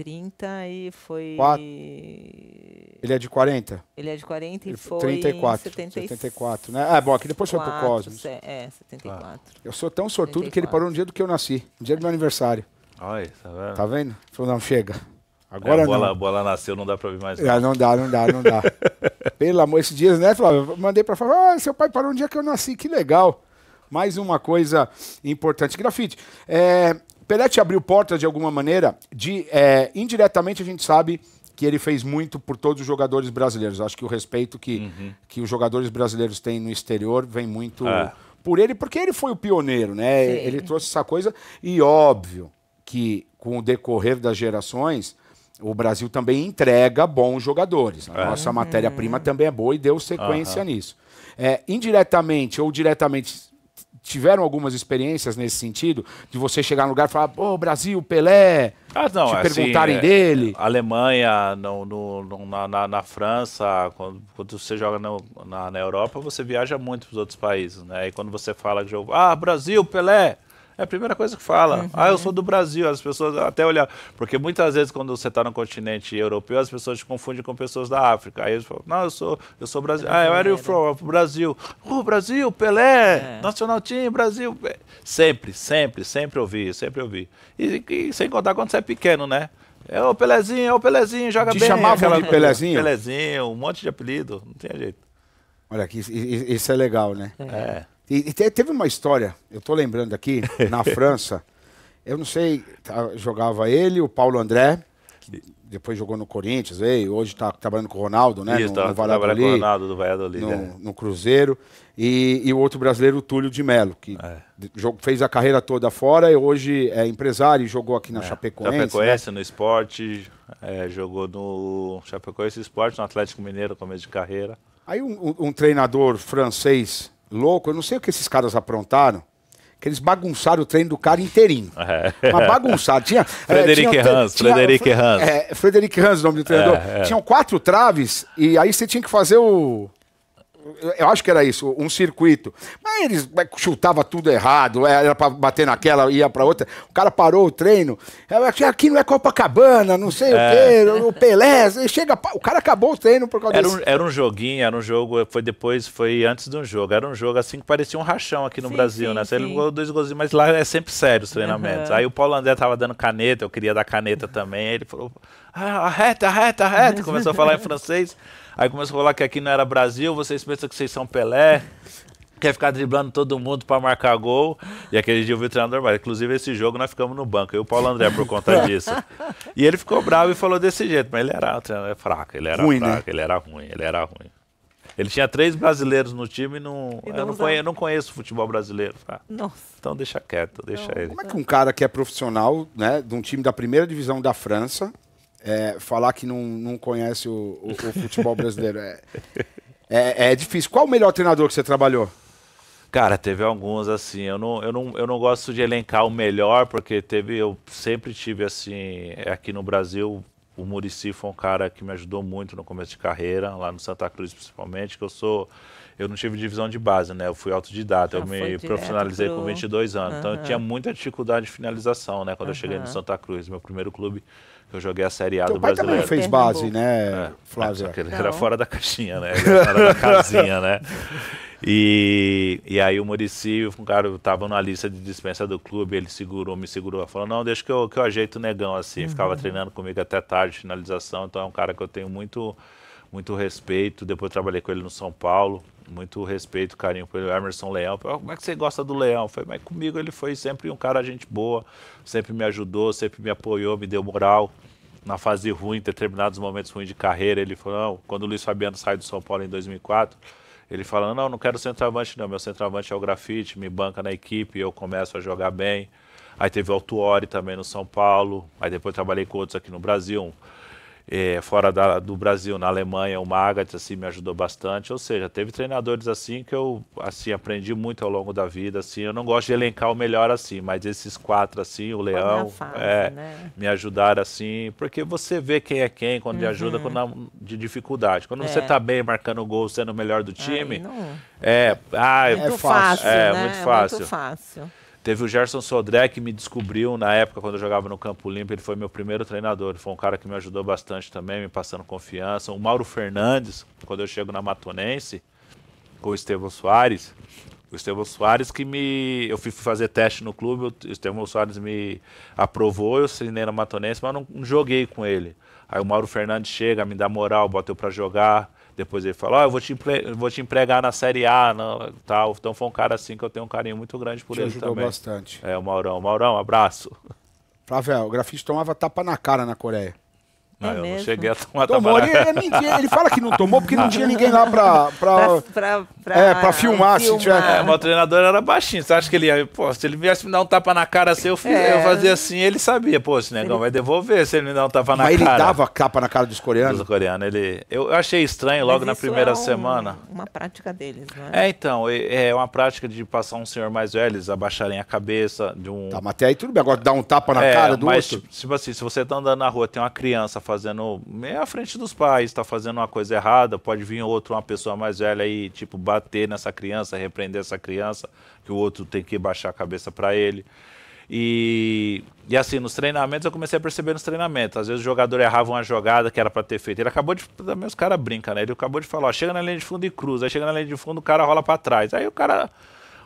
[SPEAKER 2] 30 e foi. Quatro. Ele
[SPEAKER 1] é de 40? Ele é de 40 e foi. 34. Em 70... 74, né? Ah, bom, aqui depois foi pro Cosmos.
[SPEAKER 2] É, 74. Ah.
[SPEAKER 1] Eu sou tão sortudo 74. que ele parou no dia do que eu nasci, no dia do meu aniversário.
[SPEAKER 3] Olha, tá vendo? Tá
[SPEAKER 1] vendo? Falou, não, chega. Agora é, a bola, não. A
[SPEAKER 3] bola nasceu, não dá pra vir mais. É, não dá, não dá, não dá. Pelo amor,
[SPEAKER 1] esses dias, né, Flávio? Mandei pra falar, ah, seu pai parou no dia que eu nasci, que legal. Mais uma coisa importante. Grafite, é, Pelé abriu portas de alguma maneira, de, é, indiretamente a gente sabe que ele fez muito por todos os jogadores brasileiros. Acho que o respeito que, uhum. que os jogadores brasileiros têm no exterior vem muito é. por ele, porque ele foi o pioneiro, né? Sim. Ele trouxe essa coisa e óbvio que com o decorrer das gerações o Brasil também entrega bons jogadores. A é. nossa matéria-prima uhum. também é boa e deu sequência uhum. nisso. É, indiretamente ou diretamente, tiveram algumas experiências nesse sentido? De você chegar no lugar e falar, pô, Brasil, Pelé.
[SPEAKER 3] Ah, não, te assim, perguntarem é, dele. É, Alemanha, no, no, no na, na, na, França, quando, quando você joga no, na, na Europa, você viaja muito para os outros países, né? E quando você fala que jogo, ah, Brasil, Pelé. É a primeira coisa que fala. Uhum. Ah, eu sou do Brasil. As pessoas até olhar. Porque muitas vezes, quando você está no continente europeu, as pessoas te confundem com pessoas da África. Aí eles falam, não, eu sou, eu sou Brasil. Ah, eu era you from, Brasil. Uh, Brasil, Pelé, é. Nacional Team, Brasil. Sempre, sempre, sempre ouvi, sempre ouvi. E, e sem contar quando você é pequeno, né? É o Pelezinho, é o Pelezinho, joga te bem. Te chamava aquela... de Pelezinho? Pelezinho, um monte de apelido, não tem jeito.
[SPEAKER 1] Olha aqui, isso é legal, né? é. é. E, e teve uma história, eu estou lembrando aqui, na França. Eu não sei, tá, jogava ele, o Paulo André, que depois jogou no Corinthians, veio, hoje está trabalhando com o Ronaldo, né? Isso, no, tá, no trabalhando com o Ronaldo do Valladolid. No, né? no Cruzeiro. E, e, o outro brasileiro, o Túlio de Melo, que é. fez a carreira toda fora e hoje é empresário e jogou aqui na é. Chapecoense. Né? Chapecoense,
[SPEAKER 3] né? no esporte, é, jogou no Chapecoense Esporte, no Atlético Mineiro, começo de carreira.
[SPEAKER 1] Aí um, um, um treinador francês louco, eu não sei o que esses caras aprontaram, que eles bagunçaram o treino do cara inteirinho. É. Uma bagunçada. Tinha, é, Frederic é, Hans, tinha, Frederic Hans. É, Frederic Hans, o nome do treinador. É, é. Tinham quatro traves e aí você tinha que fazer o eu acho que era isso, um circuito. Mas eles chutava tudo errado, era para bater naquela, ia para outra. O cara parou o treino, aqui não é Copacabana, não sei é. o quê, o Pelé, chega, o cara acabou o treino por causa era um,
[SPEAKER 3] era um joguinho, era um jogo, foi depois, foi antes de um jogo, era um jogo assim que parecia um rachão aqui no sim, Brasil, sim, né? Você ligou dois gols mas lá é sempre sério os treinamentos. Uhum. Aí o Paulo André tava dando caneta, eu queria dar caneta também, ele falou, ah, arreta, arreta, arreta, começou a falar em francês. Aí começou a falar que aqui não era Brasil, vocês pensam que vocês são Pelé. Quer ficar driblando todo mundo para marcar gol. E aquele dia eu vi o treinador, mas inclusive esse jogo nós ficamos no banco, eu e o Paulo André por conta disso. E ele ficou bravo e falou desse jeito, mas ele era um treinador é fraco, ele era ruim, né? fraco, né? ele era ruim, ele era ruim. Ele tinha três brasileiros no time e não. E não eu, não conheço, eu não conheço futebol brasileiro. Nossa. Então deixa quieto, deixa não. ele. Como
[SPEAKER 1] é que um cara que é profissional, né, de um time da primeira divisão da França, é, falar que não, não conhece o, o, o futebol brasileiro. É, é, é, difícil. Qual o melhor treinador que você trabalhou?
[SPEAKER 3] Cara, teve alguns, assim, eu não, eu, não, eu não gosto de elencar o melhor, porque teve, eu sempre tive, assim, aqui no Brasil, o Murici foi um cara que me ajudou muito no começo de carreira, lá no Santa Cruz principalmente, que eu sou. Eu não tive divisão de base, né? Eu fui autodidata, ah, eu me profissionalizei pro... com 22 anos. Uhum. Então eu tinha muita dificuldade de finalização, né? Quando uhum. eu cheguei no Santa Cruz, meu primeiro clube que eu joguei a Série A Teu do pai brasileiro. também fez base, né, é. Flávio? É, era fora da caixinha, né? Ele era fora da casinha, né? E, e aí o Murici, um cara estava na lista de dispensa do clube, ele segurou, me segurou, falou, não, deixa que eu, que eu ajeito o negão, assim. Uhum. Ficava treinando comigo até tarde, finalização, então é um cara que eu tenho muito, muito respeito. Depois trabalhei com ele no São Paulo, muito respeito, carinho pelo Emerson Leão. Falei, oh, como é que você gosta do Leão? Foi, mas comigo ele foi sempre um cara gente boa, sempre me ajudou, sempre me apoiou, me deu moral. Na fase ruim, em determinados momentos ruins de carreira, ele falou, quando o Luiz Fabiano sai do São Paulo em 2004, ele falou, não, não quero centroavante não, meu centroavante é o grafite, me banca na equipe, eu começo a jogar bem. Aí teve o Altuori também no São Paulo, aí depois trabalhei com outros aqui no Brasil, é, fora da, do Brasil, na Alemanha, o Magath assim, me ajudou bastante. Ou seja, teve treinadores assim que eu assim aprendi muito ao longo da vida. Assim, eu não gosto de elencar o melhor assim, mas esses quatro assim, o Leão, fase, é, né? me ajudaram assim, porque você vê quem é quem quando uhum. te ajuda quando uhum. de dificuldade. Quando é. você está bem marcando gol, sendo o melhor do time, Ai, não... é, ah, é, fácil, é, né? muito fácil. É muito fácil. Teve o Gerson Sodré que me descobriu na época quando eu jogava no Campo Limpo, ele foi meu primeiro treinador, foi um cara que me ajudou bastante também, me passando confiança. O Mauro Fernandes, quando eu chego na Matonense, com o Estevão Soares, o Estevão Soares que me. Eu fui fazer teste no clube, o Estevão Soares me aprovou, eu assinei na Matonense, mas não, não joguei com ele. Aí o Mauro Fernandes chega, me dá moral, bota eu pra jogar. Depois ele falou, oh, eu vou te, vou te empregar na Série A, não, tal. Então foi um cara assim que eu tenho um carinho muito grande por te ele ajudou bastante. É, o Maurão. Maurão, abraço.
[SPEAKER 1] Flávio, o grafite tomava tapa na cara na Coreia. Não, é eu mesmo? não cheguei a tomar Tomou, ele, ele, ele, fala que não tomou porque não tinha ninguém lá pra, pra, pra, pra, é, pra filmar. filmar. Se é, meu
[SPEAKER 3] treinador era baixinho. Você acha que ele ia. Pô, se ele viesse me dar um tapa na cara assim, eu, fiz, é. eu fazia assim, ele sabia. Pô, esse negão ele... vai devolver se ele me dar um tapa na Mas cara. Mas ele
[SPEAKER 1] dava capa na cara dos coreanos? Dos coreanos. Ele...
[SPEAKER 3] Eu, eu achei estranho logo na primeira é um, semana.
[SPEAKER 2] uma prática deles, não é? É,
[SPEAKER 3] então. É uma prática de passar um senhor mais velho, eles abaixarem a cabeça de um. Tá, mas até aí tudo bem. Agora dar um tapa na é, cara do mas, outro. Tipo assim, se você tá andando na rua, tem uma criança fazendo meio à frente dos pais, está fazendo uma coisa errada, pode vir outro, uma pessoa mais velha aí tipo bater nessa criança, repreender essa criança, que o outro tem que baixar a cabeça para ele. E, e assim, nos treinamentos eu comecei a perceber nos treinamentos. Às vezes o jogador errava uma jogada que era para ter feito. Ele acabou de. Também os caras brincam, né? Ele acabou de falar, ó, chega na linha de fundo e cruza. Aí chega na linha de fundo, o cara rola para trás. Aí o cara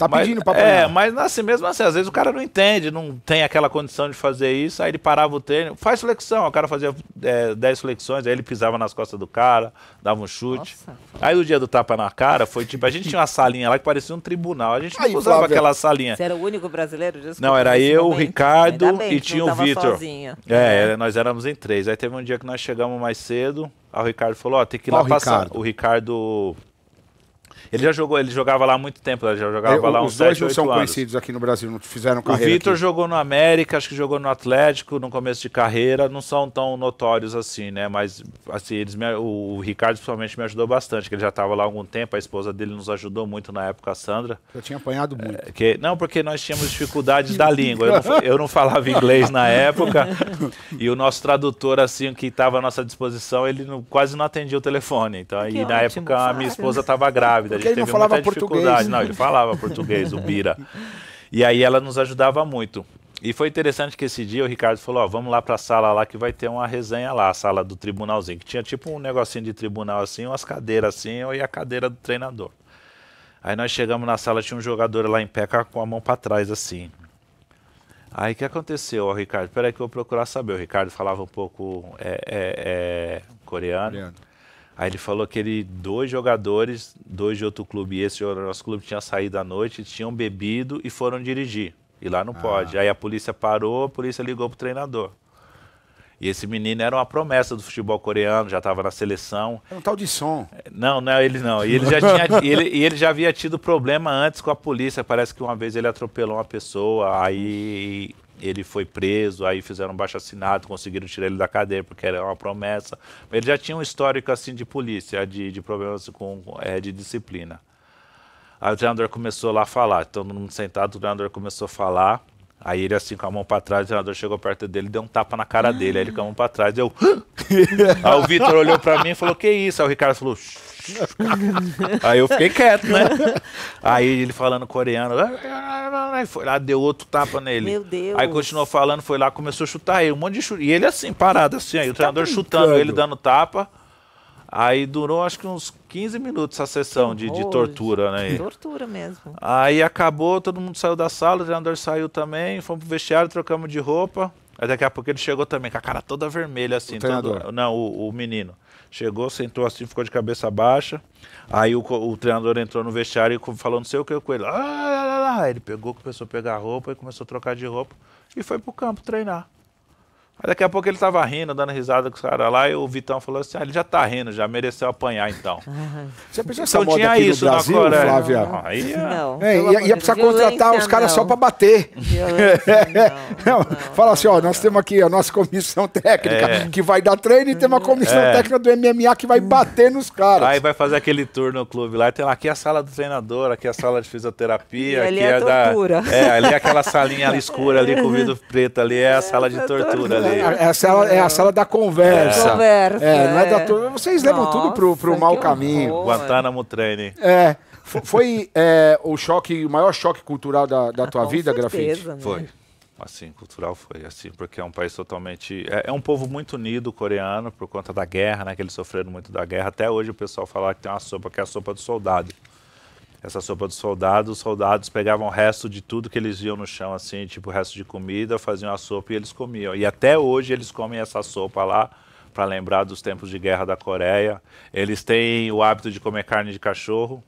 [SPEAKER 2] Tá mas, pedindo pra É,
[SPEAKER 3] mas assim, mesmo assim, às vezes o cara não entende, não tem aquela condição de fazer isso, aí ele parava o treino, faz flexão, o cara fazia 10 é, flexões, aí ele pisava nas costas do cara, dava um chute. Nossa. Aí o dia do tapa na cara foi tipo, a gente tinha uma salinha lá que parecia um tribunal, a gente não aí, usava Flávia. aquela salinha. Você era
[SPEAKER 2] o único brasileiro? Desculpa, não, era eu, o Ricardo bem, e tinha o Vitor.
[SPEAKER 3] É, é, nós éramos em três. Aí teve um dia que nós chegamos mais cedo, aí o Ricardo falou, ó, oh, tem que ir lá passar. Ricardo. O Ricardo... Ele já jogou, ele jogava lá há muito tempo, ele já jogava é, lá uns 7, anos. Os dois não são conhecidos aqui no Brasil, não fizeram carreira. O Vitor jogou no América, acho que jogou no Atlético no começo de carreira, não são tão notórios assim, né? Mas assim, eles me, o, o Ricardo principalmente me ajudou bastante, que ele já estava lá há algum tempo, a esposa dele nos ajudou muito na época, a Sandra.
[SPEAKER 1] Eu tinha apanhado é, muito.
[SPEAKER 3] É, que, não, porque nós tínhamos dificuldades da língua. Eu não, eu não falava inglês na época e o nosso tradutor assim que estava à nossa disposição, ele não, quase não atendia o telefone. Então, e ótimo, na época a minha esposa estava grávida porque ele não falava português. Não, ele falava português, o Bira. E aí ela nos ajudava muito. E foi interessante que esse dia o Ricardo falou: ó, vamos lá para a sala lá que vai ter uma resenha lá, a sala do tribunalzinho, que tinha tipo um negocinho de tribunal assim, umas cadeiras assim, e a cadeira do treinador. Aí nós chegamos na sala, tinha um jogador lá em pé com a mão para trás assim. Aí o que aconteceu, ó, Ricardo? Peraí que eu vou procurar saber. O Ricardo falava um pouco é, é, é, coreano. coreano. Aí ele falou que ele, dois jogadores, dois de outro clube e esse de nosso clube, tinham saído à noite, tinham bebido e foram dirigir. E lá não ah. pode. Aí a polícia parou, a polícia ligou pro treinador. E esse menino era uma promessa do futebol coreano, já estava na seleção. É um tal de som. Não, não, é ele não. E ele já, tinha, ele, ele já havia tido problema antes com a polícia. Parece que uma vez ele atropelou uma pessoa, aí ele foi preso, aí fizeram um baixo assinato, conseguiram tirar ele da cadeia porque era uma promessa. Ele já tinha um histórico assim de polícia, de, de problemas com, é, de disciplina. Aí o treinador começou lá a falar, todo mundo sentado, o treinador começou a falar. Aí ele assim com a mão para trás, o treinador chegou perto dele, deu um tapa na cara dele. Aí ele com a mão para trás, eu. aí o Vitor olhou para mim e falou: "Que isso?" Aí o Ricardo falou:
[SPEAKER 2] Aí eu fiquei quieto, né?
[SPEAKER 3] Aí ele falando coreano, ah,
[SPEAKER 2] ah,
[SPEAKER 3] ah", foi lá deu outro tapa nele. Meu Deus. Aí continuou falando, foi lá, começou a chutar ele, um monte de chute. E ele assim parado assim, aí o treinador tá chutando ele dando tapa. Aí durou acho que uns 15 minutos a sessão de, de, tortura, né?
[SPEAKER 2] Tortura mesmo.
[SPEAKER 3] Aí acabou, todo mundo saiu da sala, o treinador saiu também, fomos pro vestiário, trocamos de roupa. Aí daqui a pouco ele chegou também, com a cara toda vermelha, assim. O todo, não, o, o, menino. Chegou, sentou assim, ficou de cabeça baixa. Aí o, o treinador entrou no vestiário e falou não sei o que com ele. Ah, lá, lá, lá. Ele pegou, começou a pegar a roupa e começou a trocar de roupa e foi pro campo treinar. Mas daqui a pouco ele tava rindo, dando risada com os caras lá, e o Vitão falou assim: ah, ele já tá rindo, já mereceu apanhar então.
[SPEAKER 1] Você precisa essa então, tinha isso no Brasil, na Flávia?
[SPEAKER 3] Não, aí é-
[SPEAKER 2] não, é, ia, ia, precisar contratar os caras
[SPEAKER 1] só para bater. Não, não, Fala assim: ó, nós temos aqui a nossa comissão técnica é. que vai dar treino e tem uma comissão é. técnica do MMA que vai bater nos caras. Aí vai fazer
[SPEAKER 3] aquele tour no clube lá, e tem lá, aqui é a sala do treinador, aqui é a sala de fisioterapia, aqui é, é a tortura. da. É, ali é aquela salinha ali escura ali com o vidro preto ali, é a é, sala de tortura ali. É, a
[SPEAKER 1] sala, é a sala da conversa. É. Conversa. É, não é da é. turma. Vocês levam Nossa, tudo pro, pro mau caminho.
[SPEAKER 3] Horror, Guantánamo Treine. É.
[SPEAKER 1] Foi é, o choque, o maior choque cultural da, da tua ah, vida, Grafite? Né? Foi.
[SPEAKER 3] Assim, cultural foi assim, porque é um país totalmente. É, é, um povo muito unido, coreano, por conta da guerra, né? Que eles sofreram muito da guerra. Até hoje o pessoal fala que tem uma sopa que é a sopa do soldado essa sopa dos soldados, os soldados pegavam o resto de tudo que eles viam no chão, assim, tipo o resto de comida, faziam a sopa e eles comiam. E até hoje eles comem essa sopa lá para lembrar dos tempos de guerra da Coreia. Eles têm o hábito de comer carne de cachorro,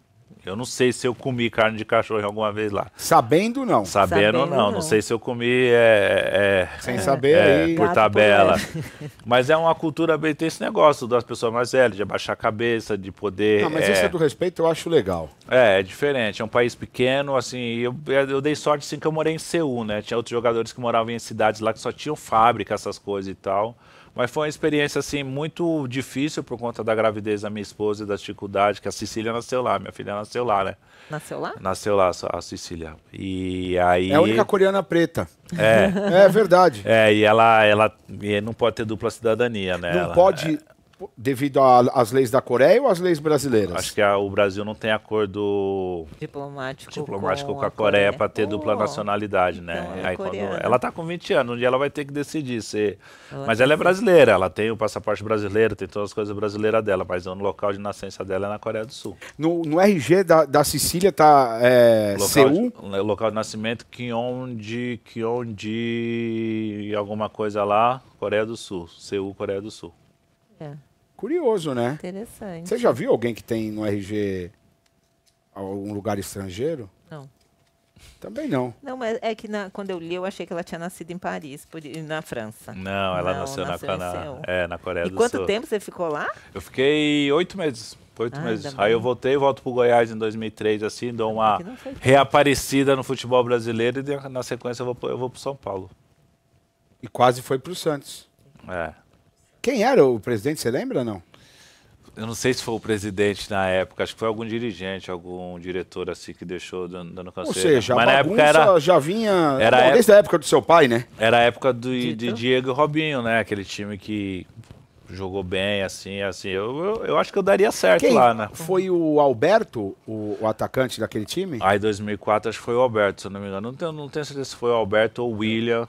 [SPEAKER 3] eu não sei se eu comi carne de cachorro alguma vez lá.
[SPEAKER 1] Sabendo não.
[SPEAKER 3] Sabendo, ou não. não. não. sei se eu comi é, é, sem saber é, aí. por tabela. Né? mas é uma cultura bem tem esse negócio das pessoas mais velhas de abaixar a cabeça, de poder. Não, mas é. isso é do
[SPEAKER 1] respeito, eu acho legal.
[SPEAKER 3] É, é diferente. É um país pequeno, assim. Eu, eu dei sorte assim que eu morei em Seul, né? Tinha outros jogadores que moravam em cidades lá que só tinham fábrica, essas coisas e tal. Mas foi uma experiência assim muito difícil por conta da gravidez da minha esposa e da dificuldade que a Cecília nasceu lá, minha filha nasceu lá, né? Nasceu lá? Nasceu lá a Cecília. E aí É a única coreana preta. É. é verdade. É, e ela ela e não pode ter dupla cidadania, né? Não ela,
[SPEAKER 1] pode é devido às leis da Coreia ou às leis brasileiras? Acho
[SPEAKER 3] que a, o Brasil não tem acordo diplomático, diplomático com, com, a Coreia, para ter oh. dupla nacionalidade, né? Então, é Aí, quando, ela está com 20 anos, um dia ela vai ter que decidir se. Ela mas ela é brasileira, ela tem o passaporte brasileiro, tem todas as coisas brasileiras dela, mas o é local de nascença dela é na Coreia do Sul.
[SPEAKER 1] No, no RG da, da Sicília está é, local Seul? De,
[SPEAKER 3] é, local de nascimento, que onde alguma coisa lá, Coreia do Sul, Seul, Coreia do Sul.
[SPEAKER 2] É.
[SPEAKER 1] Curioso, né? Interessante. Você já viu alguém que tem no RG algum lugar estrangeiro? Não. Também não.
[SPEAKER 2] Não, mas é que na, quando eu li, eu achei que ela tinha nascido em Paris, por, na França. Não, ela não, nasceu, nasceu, na, Na, é,
[SPEAKER 3] na Coreia e do Sul. E quanto tempo
[SPEAKER 2] você ficou lá?
[SPEAKER 3] Eu fiquei oito meses. Oito ah, meses. Aí eu voltei, volto pro Goiás em 2003, assim, dou uma reaparecida no futebol brasileiro e na sequência eu vou, eu vou pro São Paulo. E quase foi pro Santos. É. Quem era o presidente, você lembra ou não? Eu não sei se foi o presidente na época, acho que foi algum dirigente, algum diretor assim que deixou dando, dando conselho. Ou seja, Mas na época era, já vinha
[SPEAKER 1] era não, época, desde a época do seu pai,
[SPEAKER 3] né? Era a época do, de Diego e Robinho, né? Aquele time que jogou bem, assim, assim. Eu, eu, eu, acho que eu daria certo Quem lá, né?
[SPEAKER 1] Foi o Alberto, o, o, atacante daquele time? Aí
[SPEAKER 3] 2004 acho que foi o Alberto, se eu não me engano. Não tenho, não tenho certeza se foi o Alberto ou o William.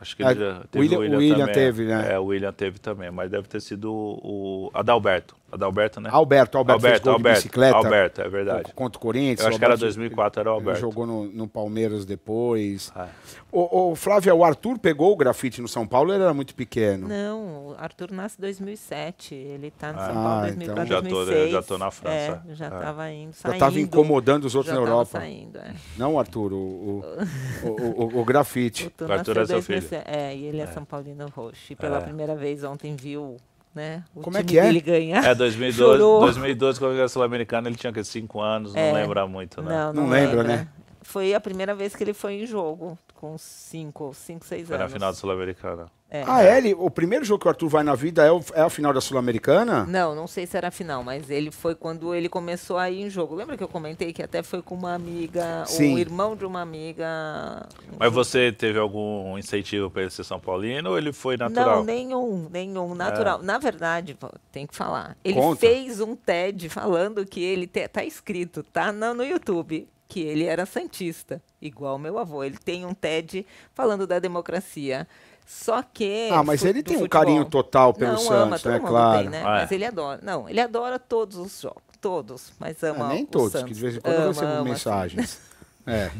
[SPEAKER 3] Acho que ele a, ah, já teve William, o William, é. teve, né? É, o William teve também, mas deve ter sido o Adalberto. Adalberto, né? Alberto, Alberto, Alberto, Alberto
[SPEAKER 1] bicicleta. Alberto, é verdade. Contra o Corinthians. Eu acho que era 2004, era o Alberto. Ele jogou no, no Palmeiras depois. Ah. O, o Flávia, o Arthur pegou o grafite no São Paulo ele era muito pequeno?
[SPEAKER 2] Não, o Arthur nasce em 2007. Ele está no ah, São Paulo em 2004, então. 2006. Já estou na França. É, já estava é. indo, saindo. Já estava incomodando os outros na Europa. Saindo, é. Não, Arthur,
[SPEAKER 1] o, o, o, o, grafite. O, o Arthur é seu 2007. filho. É, e ele é, é, São Paulino Roxo. E pela é. primeira
[SPEAKER 2] vez ontem viu né? O Como é que é? Ele ganha. É 2012, Chorou. 2012
[SPEAKER 3] quando ele sul-americano, ele tinha 5 anos, é. não lembra muito, né? Não, não, não lembra, né?
[SPEAKER 2] Foi a primeira vez que ele foi em jogo com 5 5, 6 anos. Foi na final do sul americano é. Ah, é?
[SPEAKER 1] Ele, o primeiro jogo que o Arthur vai na vida é, o, é a final da Sul-Americana?
[SPEAKER 2] Não, não sei se era a final, mas ele foi quando ele começou a ir em jogo. Lembra que eu comentei que até foi com uma amiga, Sim. um irmão de uma amiga. Mas
[SPEAKER 3] você teve algum incentivo para ele ser São Paulino ou ele foi natural? Não,
[SPEAKER 2] nenhum, nenhum, é. natural. É. Na verdade, tem que falar. Ele Conta. fez um TED falando que ele te, tá escrito, tá no, no YouTube que ele era santista, igual meu avô. Ele tem um TED falando da democracia só que. Ah, mas ele tem futebol. um carinho total pelo não, Santos, ama, né? Claro. Tem, né? Ah, é. Mas ele adora. Não, ele adora todos os jogos. Todos, mas ama. É, nem todos, Santos. que de vez em quando eu recebo mensagens. é.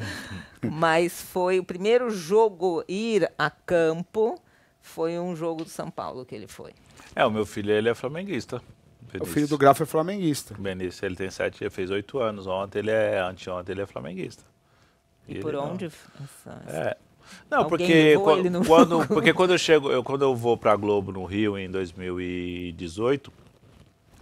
[SPEAKER 2] mas foi o primeiro jogo ir a campo foi um jogo do São Paulo que ele foi.
[SPEAKER 3] É, o meu filho ele é flamenguista. Benício. O filho do Graf é flamenguista. Benício, ele tem sete, ele fez oito anos. Ontem ele é, anteontem ele é flamenguista. E, e por onde? É, não, porque, levou, quando, não... quando, porque quando eu chego, eu, quando eu vou para a Globo no Rio em 2018,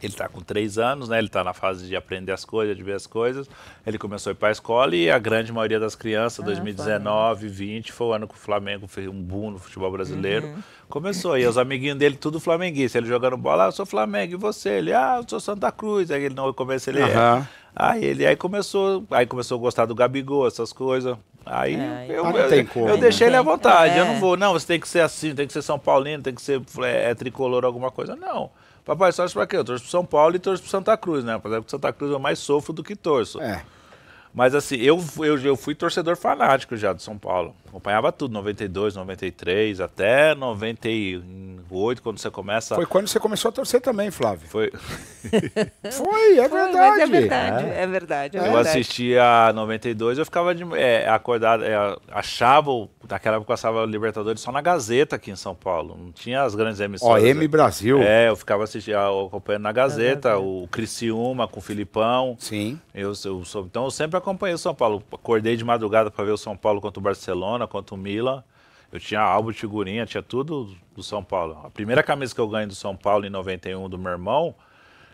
[SPEAKER 3] ele está com três anos, né? Ele está na fase de aprender as coisas, de ver as coisas. Ele começou a ir para a escola e a grande maioria das crianças, ah, 2019, 20, foi o ano que o Flamengo fez um boom no futebol brasileiro. Uhum. Começou. E os amiguinhos dele, tudo flamenguista. Ele jogando bola, ah, eu sou Flamengo, e você? Ele, ah, eu sou Santa Cruz. Aí ele não começa, ele uhum. é. Aí ele aí começou, aí começou a gostar do Gabigol, essas coisas. Aí é, eu, eu, como, eu né? deixei ele à é. vontade. É. Eu não vou, não, você tem que ser assim, tem que ser São Paulino, tem que ser é, é tricolor, alguma coisa. Não. Papai, só para quê? Eu torço pro São Paulo e torço pro Santa Cruz, né? Por exemplo, Santa Cruz eu mais sofro do que torço. É. Mas assim, eu, eu, eu fui torcedor fanático já do São Paulo. Acompanhava tudo, 92, 93, até 98, quando você começa. Foi quando
[SPEAKER 1] você começou a torcer também, Flávio. Foi. Foi,
[SPEAKER 2] é Foi, é verdade. É verdade, é, é verdade. É eu
[SPEAKER 3] assistia 92, eu ficava de, é, acordado, é, achava, naquela época eu passava Libertadores só na Gazeta aqui em São Paulo. Não tinha as grandes emissoras. Ó, M Brasil. É, eu ficava assistindo, acompanhando na Gazeta, o Criciúma com o Filipão. Sim. Eu, eu, então eu sempre acompanhei o São Paulo. Acordei de madrugada para ver o São Paulo contra o Barcelona, contra o Milan. Eu tinha álbum, figurinha, tinha tudo do São Paulo. A primeira camisa que eu ganhei do São Paulo em 91 do meu irmão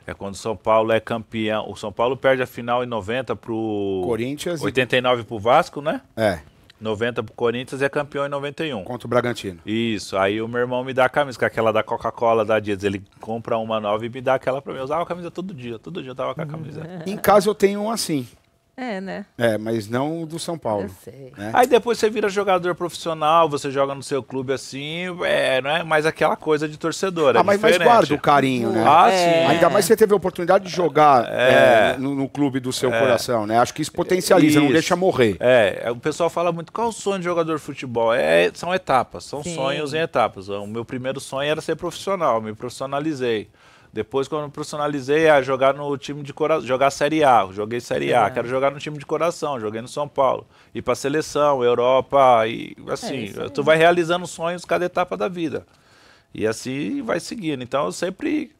[SPEAKER 3] é quando o São Paulo é campeão. O São Paulo perde a final em 90 pro Corinthians, 89 e... pro Vasco, né? É. 90 pro Corinthians e é campeão em 91. Contra o Bragantino. Isso. Aí o meu irmão me dá a camisa, que é aquela da Coca-Cola da Adidas. Ele compra uma nova e me dá aquela pra mim. Eu usava a camisa todo dia. Todo dia eu tava com a camisa. Em
[SPEAKER 1] casa eu tenho um assim. É, né? É, mas não do São Paulo. Eu sei. Né?
[SPEAKER 2] Aí
[SPEAKER 3] depois você vira jogador profissional, você joga no seu clube assim, é, não é mais aquela coisa de torcedor. É ah, mas, mas guarda o carinho, né? Ah, sim. É. Ainda mais
[SPEAKER 1] você teve a oportunidade de jogar é. é no, no, clube do seu é. coração, né? Acho que isso potencializa, isso. não deixa morrer.
[SPEAKER 3] É, é, o pessoal fala muito, qual o sonho de jogador de futebol? É, são etapas, são sim. sonhos em etapas. O meu primeiro sonho era ser profissional, me profissionalizei. Depois, quando profissionalizei, a é jogar no time de coração, jogar Série A, joguei Série A, é. quero jogar no time de coração, joguei no São Paulo, ir para seleção, Europa, e assim, é tu vai realizando sonhos cada etapa da vida. E assim vai seguindo. Então eu sempre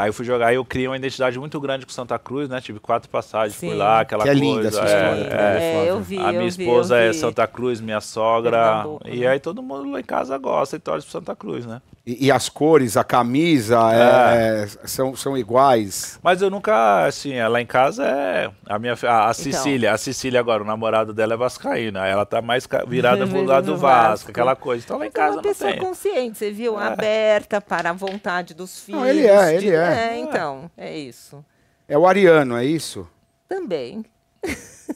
[SPEAKER 3] Aí eu fui jogar e eu criei uma identidade muito grande com Santa Cruz, né? Tive quatro passagens Sim. lá, aquela que é coisa. Linda essa história, é, é. Né? é, eu vi. A minha esposa é vi, é Santa Cruz, minha sogra. E aí todo mundo lá em casa gosta e torce pro Santa Cruz, né? E, e as
[SPEAKER 1] cores, a camisa, é. é. são, são iguais.
[SPEAKER 3] Mas eu nunca, assim, lá em casa é. A minha a, a então. Cecília, então. a Cecília agora, o namorado dela é Vascaína. Ela tá mais virada pro lado do Vasco, Vasco, aquela coisa. Então lá em casa.
[SPEAKER 2] Uma pessoa consciente, você viu? Aberta para a vontade dos filhos. Não, ele é, ele é. É, é, é? então, é isso.
[SPEAKER 3] É o ariano,
[SPEAKER 1] é isso? Também.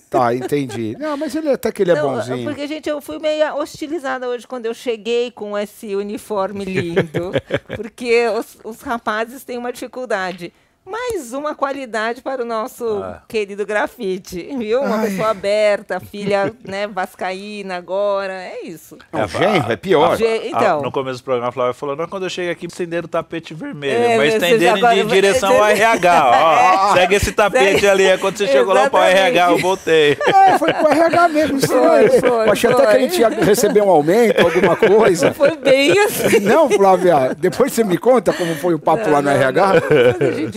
[SPEAKER 1] Tá, entendi. Não, mas ele até que ele é bonzinho. Porque,
[SPEAKER 2] gente, eu fui meio hostilizada hoje quando eu cheguei com esse uniforme lindo. porque os, os rapazes têm uma dificuldade mais uma qualidade para o nosso ah. querido grafite, viu? Uma Ai. pessoa aberta, filha, né, vascaína agora, é isso. É, o genro, é pior. Ah, então. A, no
[SPEAKER 3] começo do programa, a Flávia falou, não, quando eu cheguei aqui, estenderam o tapete vermelho, é, mas estenderam agora... em direção ao RH, ó, é. segue esse tapete segue... ali, é quando você chegou Exatamente. lá para o RH, eu voltei. É, foi para o RH mesmo, foi, foi,
[SPEAKER 1] achei foi. até que a gente ia receber um aumento, alguma coisa. Foi bem assim. Não, Flávia, depois você me conta como foi o papo não, lá no não, RH.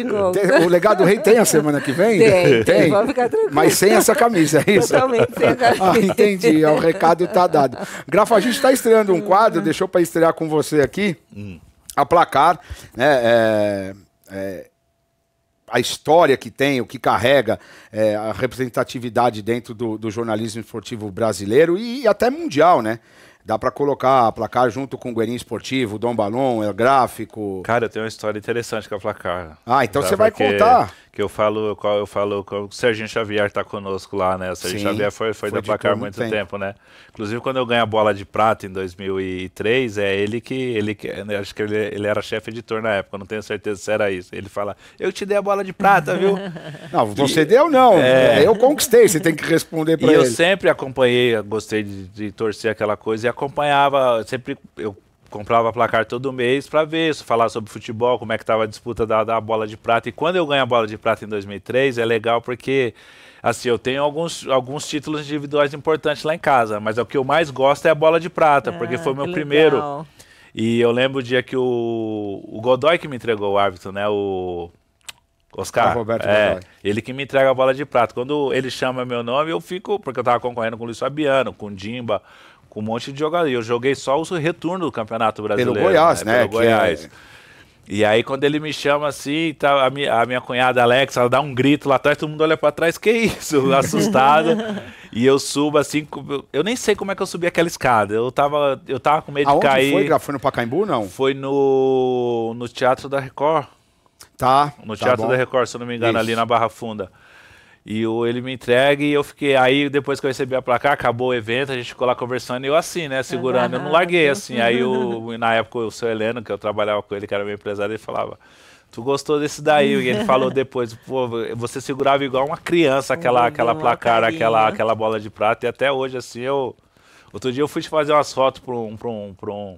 [SPEAKER 2] Não, Gol. Tem, o legado do
[SPEAKER 1] rei tem a semana que vem? Tem, tem. Vamos ficar tranquilo. Mas sem essa camisa, é isso? Totalmente sem a ah, camisa. Ah, entendi. É, o recado está dado. Grafa, a gente está estreando um quadro, uhum. deixou para estrear com você aqui. Hum. A placar, né? É, é, a história que tem, o que carrega é, a representatividade dentro do, do jornalismo esportivo brasileiro e, e até mundial, né? Dá para colocar a placar junto com o Guerin Esportivo, Dom Balon, El
[SPEAKER 3] Gráfico. Cara, eu tenho uma história interessante com a placar. Ah, então Dá você vai porque... contar que eu falo, qual eu falo, o Serginho Xavier está conosco lá, né? O Serginho Sim, Xavier foi, foi, foi da placar muito tempo. tempo. né? Inclusive, quando eu ganhei a bola de prata em 2003, é ele que, ele que né, acho que ele, ele era chefe editor na época, não tenho certeza se era isso. Ele fala, eu te dei a bola de prata, viu?
[SPEAKER 1] não, você e, deu não, é... Né? eu conquistei, você tem que responder para ele. E eu
[SPEAKER 3] sempre acompanhei, gostei de, de torcer aquela coisa e acompanhava, sempre eu comprava placar todo mês para ver, falar sobre futebol, como é que estava a disputa da, da, bola de prata. E quando eu ganho a bola de prata em 2003, é legal porque assim, eu tenho alguns, alguns títulos individuais importantes lá em casa, mas é o que eu mais gosto é a bola de prata, ah, porque foi meu primeiro. E eu lembro o dia que o, o Godoy que me entregou o árbitro, né? O Oscar. O Roberto é, Godoy. Ele que me entrega a bola de prata. Quando ele chama meu nome, eu fico, porque eu estava concorrendo com o Luiz Fabiano, com o Dimba, com um monte de jogador. Eu joguei só o retorno do Campeonato Brasileiro. Pelo Goiás, né? né? Pelo Goiás. É... E aí quando ele me chama assim, tá, a, minha, a minha cunhada Alex, ela dá um grito lá atrás, todo mundo olha para trás, que isso? assustado e eu subo assim, eu nem sei como é que eu subi aquela escada. Eu tava, eu tava com medo Aonde de cair. Foi, foi no Pacaembu não? Foi no no Teatro da Record. Tá. No tá Teatro tá da Record, se eu não me engano, isso. ali na Barra Funda. E o ele me entrega e eu fiquei. Aí depois que eu recebi a placa, acabou o evento, a gente ficou lá conversando e eu assim, né, segurando. Eu não larguei assim. Aí na época o seu Heleno, que eu trabalhava com ele, que era meu empresário, ele falava. Tu gostou desse daí? E ele falou depois, pô, você segurava igual uma criança aquela, uhum, aquela placara, aquela, aquela bola de prata. E até hoje, assim, eu. Outro dia eu fui fazer umas fotos para um, pra um, pra um,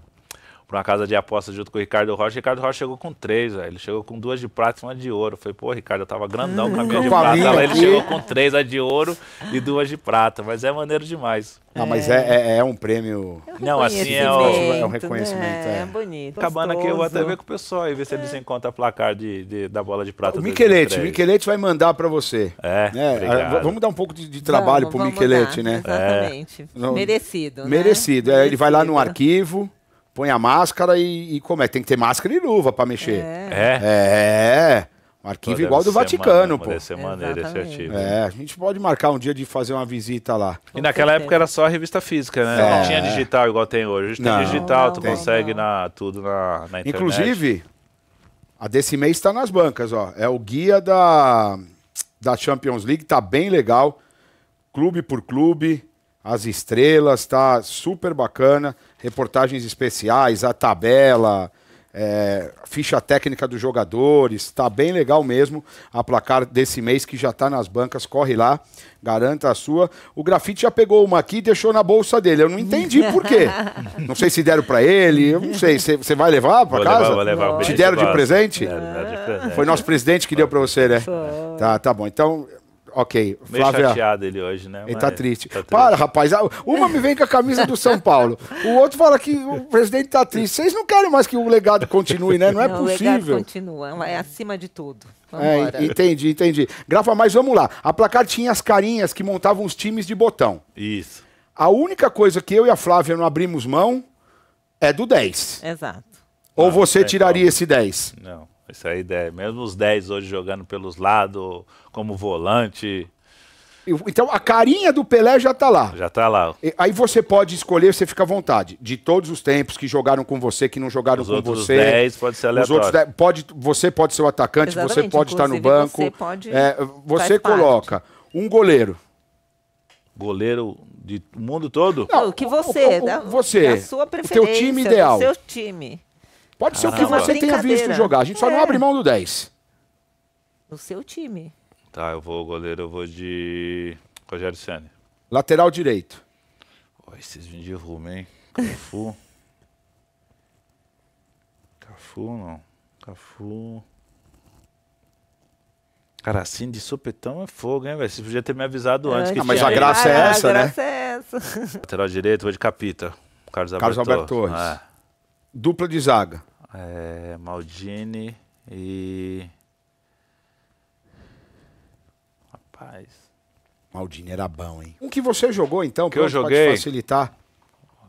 [SPEAKER 3] para uma casa de aposta junto com o Ricardo Rocha. O Ricardo Rocha chegou com três, velho. Ele chegou com duas de prata e uma de ouro. Foi, pô, Ricardo, eu tava grandão com a minha hum, de prata. Lá, ele chegou com três, a de ouro e duas de prata. Mas é maneiro demais. Ah, mas
[SPEAKER 1] é, é, é um prêmio. É Não, assim é, o, é um né? reconhecimento. É,
[SPEAKER 3] é bonito. Acabando aqui, eu vou até ver com o pessoal e ver se eles é. encontram a placar de, de, da bola de prata. O Miquelete, o
[SPEAKER 1] Miquelete vai mandar para você. É. Né? Ah, vamos dar um pouco de, de trabalho vamos, pro Miquelete, né? Exatamente. É. Merecido. Né? Merecido. Merecido. ele vai lá no arquivo põe a máscara e, e como é? Tem que ter máscara e luva para mexer. É. É. é. Um arquivo igual do Vaticano, maneiro, pô. Deve ser
[SPEAKER 3] maneiro esse arquivo.
[SPEAKER 1] É, a gente pode marcar um dia de fazer uma visita lá.
[SPEAKER 3] E naquela época era só a revista
[SPEAKER 1] física, né? É. Não tinha
[SPEAKER 3] digital igual tem hoje. Hoje não, tem digital, não, tu tem. consegue Na, tudo na, na internet. Inclusive,
[SPEAKER 1] a desse mês está nas bancas, ó. É o guia da, da Champions League, tá bem legal. Clube por clube, as estrelas, tá super bacana. Reportagens especiais, a tabela, é, ficha técnica dos jogadores, tá bem legal mesmo a placar desse mês que já tá nas bancas, corre lá, garanta a sua. O Grafite já pegou uma aqui e deixou na bolsa dele, eu não entendi por quê. não sei se deram para ele, eu não sei, você vai levar para casa? Levar, vou levar. Te deram de presente? de presente? Foi nosso presidente que deu para você, né? Tá, tá bom. Então, ok. Meio Flávia.
[SPEAKER 3] chateado ele hoje, né? Ele tá Mas tá triste. tá triste.
[SPEAKER 1] Para, rapaz. Uma me vem com a camisa do São Paulo. O outro fala que o presidente tá triste. Vocês não querem mais que o legado continue, né? Não, é não é possível. O legado
[SPEAKER 2] continua, é acima de tudo. É, entendi,
[SPEAKER 1] entendi. Grafa, mas vamos lá. A placar tinha as carinhas que montavam os times de botão. Isso. A única coisa que eu e a Flávia não abrimos mão é do 10. Exato. Ou você é tiraria esse 10?
[SPEAKER 3] Não. Isso é a ideia. Mesmo os 10 hoje jogando pelos lados, como volante.
[SPEAKER 1] Então a carinha do Pelé já tá lá.
[SPEAKER 3] Já tá lá. Aí
[SPEAKER 1] você pode escolher, você fica à vontade. De todos os tempos que jogaram com você, que não jogaram os com outros você. 10 pode ser aleatório. Os outros 10, pode, você pode ser o atacante, Exatamente. você pode Inclusive, estar no banco. Você pode. É,
[SPEAKER 3] você coloca parte. um goleiro. Goleiro de mundo todo?
[SPEAKER 2] Não, que você, o, o, o, você, a sua preferência, o teu time ideal. O seu time. Pode ser o ah, que você tenha visto jogar. A gente só não é. abre
[SPEAKER 3] mão do 10.
[SPEAKER 2] No seu time.
[SPEAKER 3] Tá, eu vou, goleiro, eu vou de Rogério Senna.
[SPEAKER 1] Lateral direito. Oh,
[SPEAKER 3] esses vinhos de rumo, hein? Cafu. Cafu, não. Cafu. Cara, assim de sopetão é fogo, hein, velho? Você podia ter me avisado antes. Que ah, mas a graça é ah, essa, ah, a né? graça
[SPEAKER 2] é essa.
[SPEAKER 3] Lateral direito, vou de Capita. Carlos, Carlos Alberto Torres. Torres. É. Dupla de zaga. É, Maldini e. Rapaz. Maldini era bom, hein?
[SPEAKER 1] O que você jogou, então, que eu joguei. facilitar.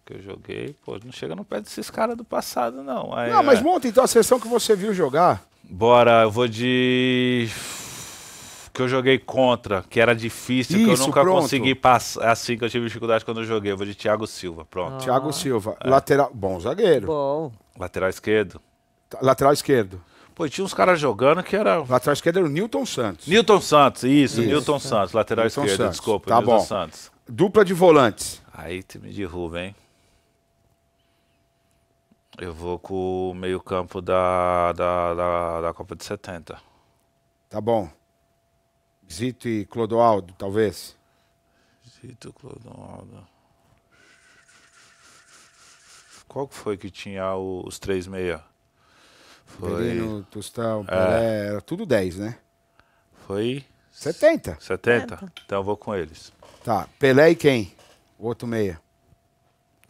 [SPEAKER 3] Que eu joguei, pô, não chega no pé desses caras do passado, não. Aí, não, mas é. monta
[SPEAKER 1] então a sessão que você viu jogar.
[SPEAKER 3] Bora, eu vou de que eu joguei contra, que era difícil, Isso, que eu nunca pronto. consegui passar, assim que eu tive dificuldade quando eu joguei. Eu vou de Thiago Silva, pronto. Ah.
[SPEAKER 1] Thiago Silva, é. lateral, bom zagueiro. Bom.
[SPEAKER 3] Lateral esquerdo.
[SPEAKER 1] Lateral esquerdo. Pô, tinha uns caras jogando que era. Lateral esquerdo era o Newton Santos. Newton Santos, isso, isso. Newton Santos, lateral Newton esquerdo, Santos. desculpa, tá Newton bom. Santos. Dupla de volantes.
[SPEAKER 3] Aí tu me derruba, hein? Eu vou com o meio-campo da, da, da, da Copa de 70. Tá bom. Zito e Clodoaldo, talvez. Zito, e Clodoaldo. Qual que foi que tinha os três meia? Foi... Perino, Tostão, é. Pelé,
[SPEAKER 1] era tudo 10, né?
[SPEAKER 3] Foi... 70. 70? Então eu vou com eles.
[SPEAKER 1] Tá, Pelé e quem? O outro meia.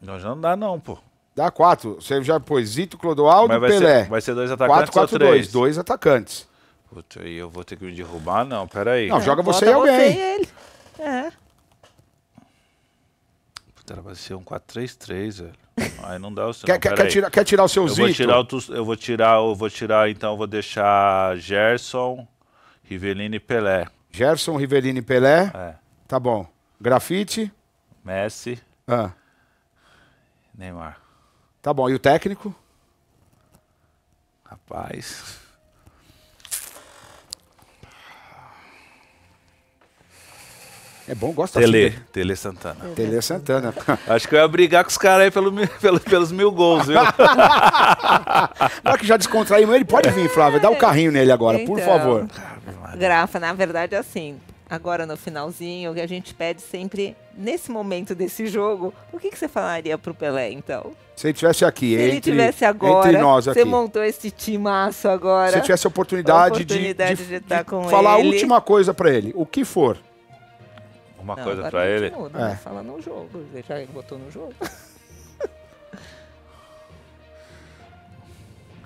[SPEAKER 1] Nós não dá não, pô. Dá quatro. Você já pôs Zito, Clodoaldo e Pelé. Ser, vai ser dois atacantes quatro, quatro, ou Dois,
[SPEAKER 3] dois atacantes. E eu vou ter que me derrubar? Não, peraí. Não, joga é, você e alguém. Você
[SPEAKER 1] e ele. É.
[SPEAKER 3] Puta, era pra ser um 4-3-3, velho. Aí não dá o seu. Quer, quer, quer, tirar, o seu eu Vou tirar o, eu vou tirar, eu vou tirar, então eu vou deixar Gerson, Rivelino e Pelé.
[SPEAKER 1] Gerson, Rivelino e Pelé? É. Tá bom. Grafite? Messi. Ah. Neymar. Tá bom. E o técnico?
[SPEAKER 3] Rapaz. É bom, gosta Tele, de... Tele Santana. É Tele Santana. Acho que eu ia brigar com os caras aí pelo, pelo, pelos mil gols, viu? Agora que já
[SPEAKER 1] descontraímos ele, pode vir, Flávia. Dá o um é. carrinho nele agora, então, por favor.
[SPEAKER 2] Grafa, na verdade é assim. Agora no finalzinho, o que a gente pede sempre, nesse momento desse jogo, o que, que você falaria pro Pelé, então?
[SPEAKER 1] Se ele tivesse aqui, Se entre, ele estivesse agora, entre nós aqui. Você
[SPEAKER 2] montou esse timaço agora. Se tivesse a oportunidade, a oportunidade de, tá de, de, de, falar ele. a última
[SPEAKER 1] coisa para ele, o que for
[SPEAKER 2] alguma não, coisa para ele. Muda, né? é. Fala no jogo, ele já botou no jogo.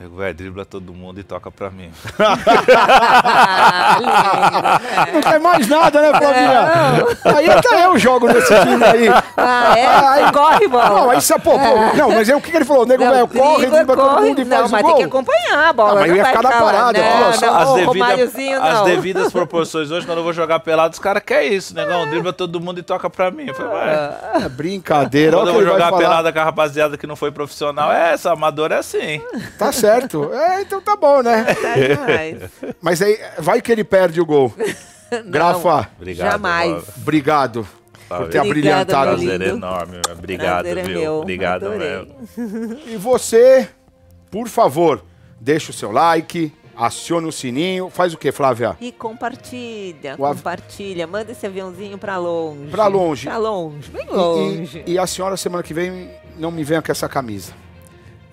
[SPEAKER 3] Eu digo, velho, dribla todo mundo e toca pra mim.
[SPEAKER 2] Ah, lindo, não
[SPEAKER 1] quer mais nada, né, Flavinha? É, aí até eu jogo nesse time aí. Ah, é? Ah, aí, corre, bola. Não, aí sapou. É. Não, mas aí o que, que ele falou? O nego, velho, corre, dribla corre, todo mundo
[SPEAKER 3] e não, faz o gol. Não, mas tem que
[SPEAKER 2] acompanhar a bola. Não, mas não eu ia ficar
[SPEAKER 3] na parada. Não, não, não, as, devida, as devidas proporções hoje, quando eu vou jogar pelado, os caras querem é isso, negão. Né? Dribla todo mundo e toca pra mim. Eu falei, vai.
[SPEAKER 1] É brincadeira. Quando eu vou jogar pelada
[SPEAKER 3] com a rapaziada que não foi profissional, é essa, amador é assim. Tá certo certo.
[SPEAKER 1] É, então tá bom, né? Tá Mas aí, vai que ele perde o gol. Não, Grafa. Obrigado, jamais. Obrigado por ter abrilhantado. Prazer lindo. enorme. Obrigado, Prazer é viu? É meu. Obrigado E você, por favor, deixa o seu like, aciona o sininho, faz o que, Flávia?
[SPEAKER 2] E compartilha, av... compartilha, manda esse aviãozinho pra longe. Pra longe. Pra longe,
[SPEAKER 1] bem longe. E, e, e a senhora, semana que vem, não me venha com essa camisa.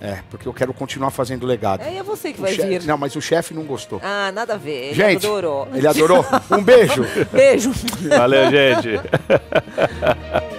[SPEAKER 1] É, porque eu quero continuar fazendo legado. É, é
[SPEAKER 2] você que o vai chefe, vir. Não,
[SPEAKER 1] mas o chefe não gostou. Ah, nada a ver. Ele gente, adorou. Ele adorou. Um beijo.
[SPEAKER 2] beijo. Valeu, gente.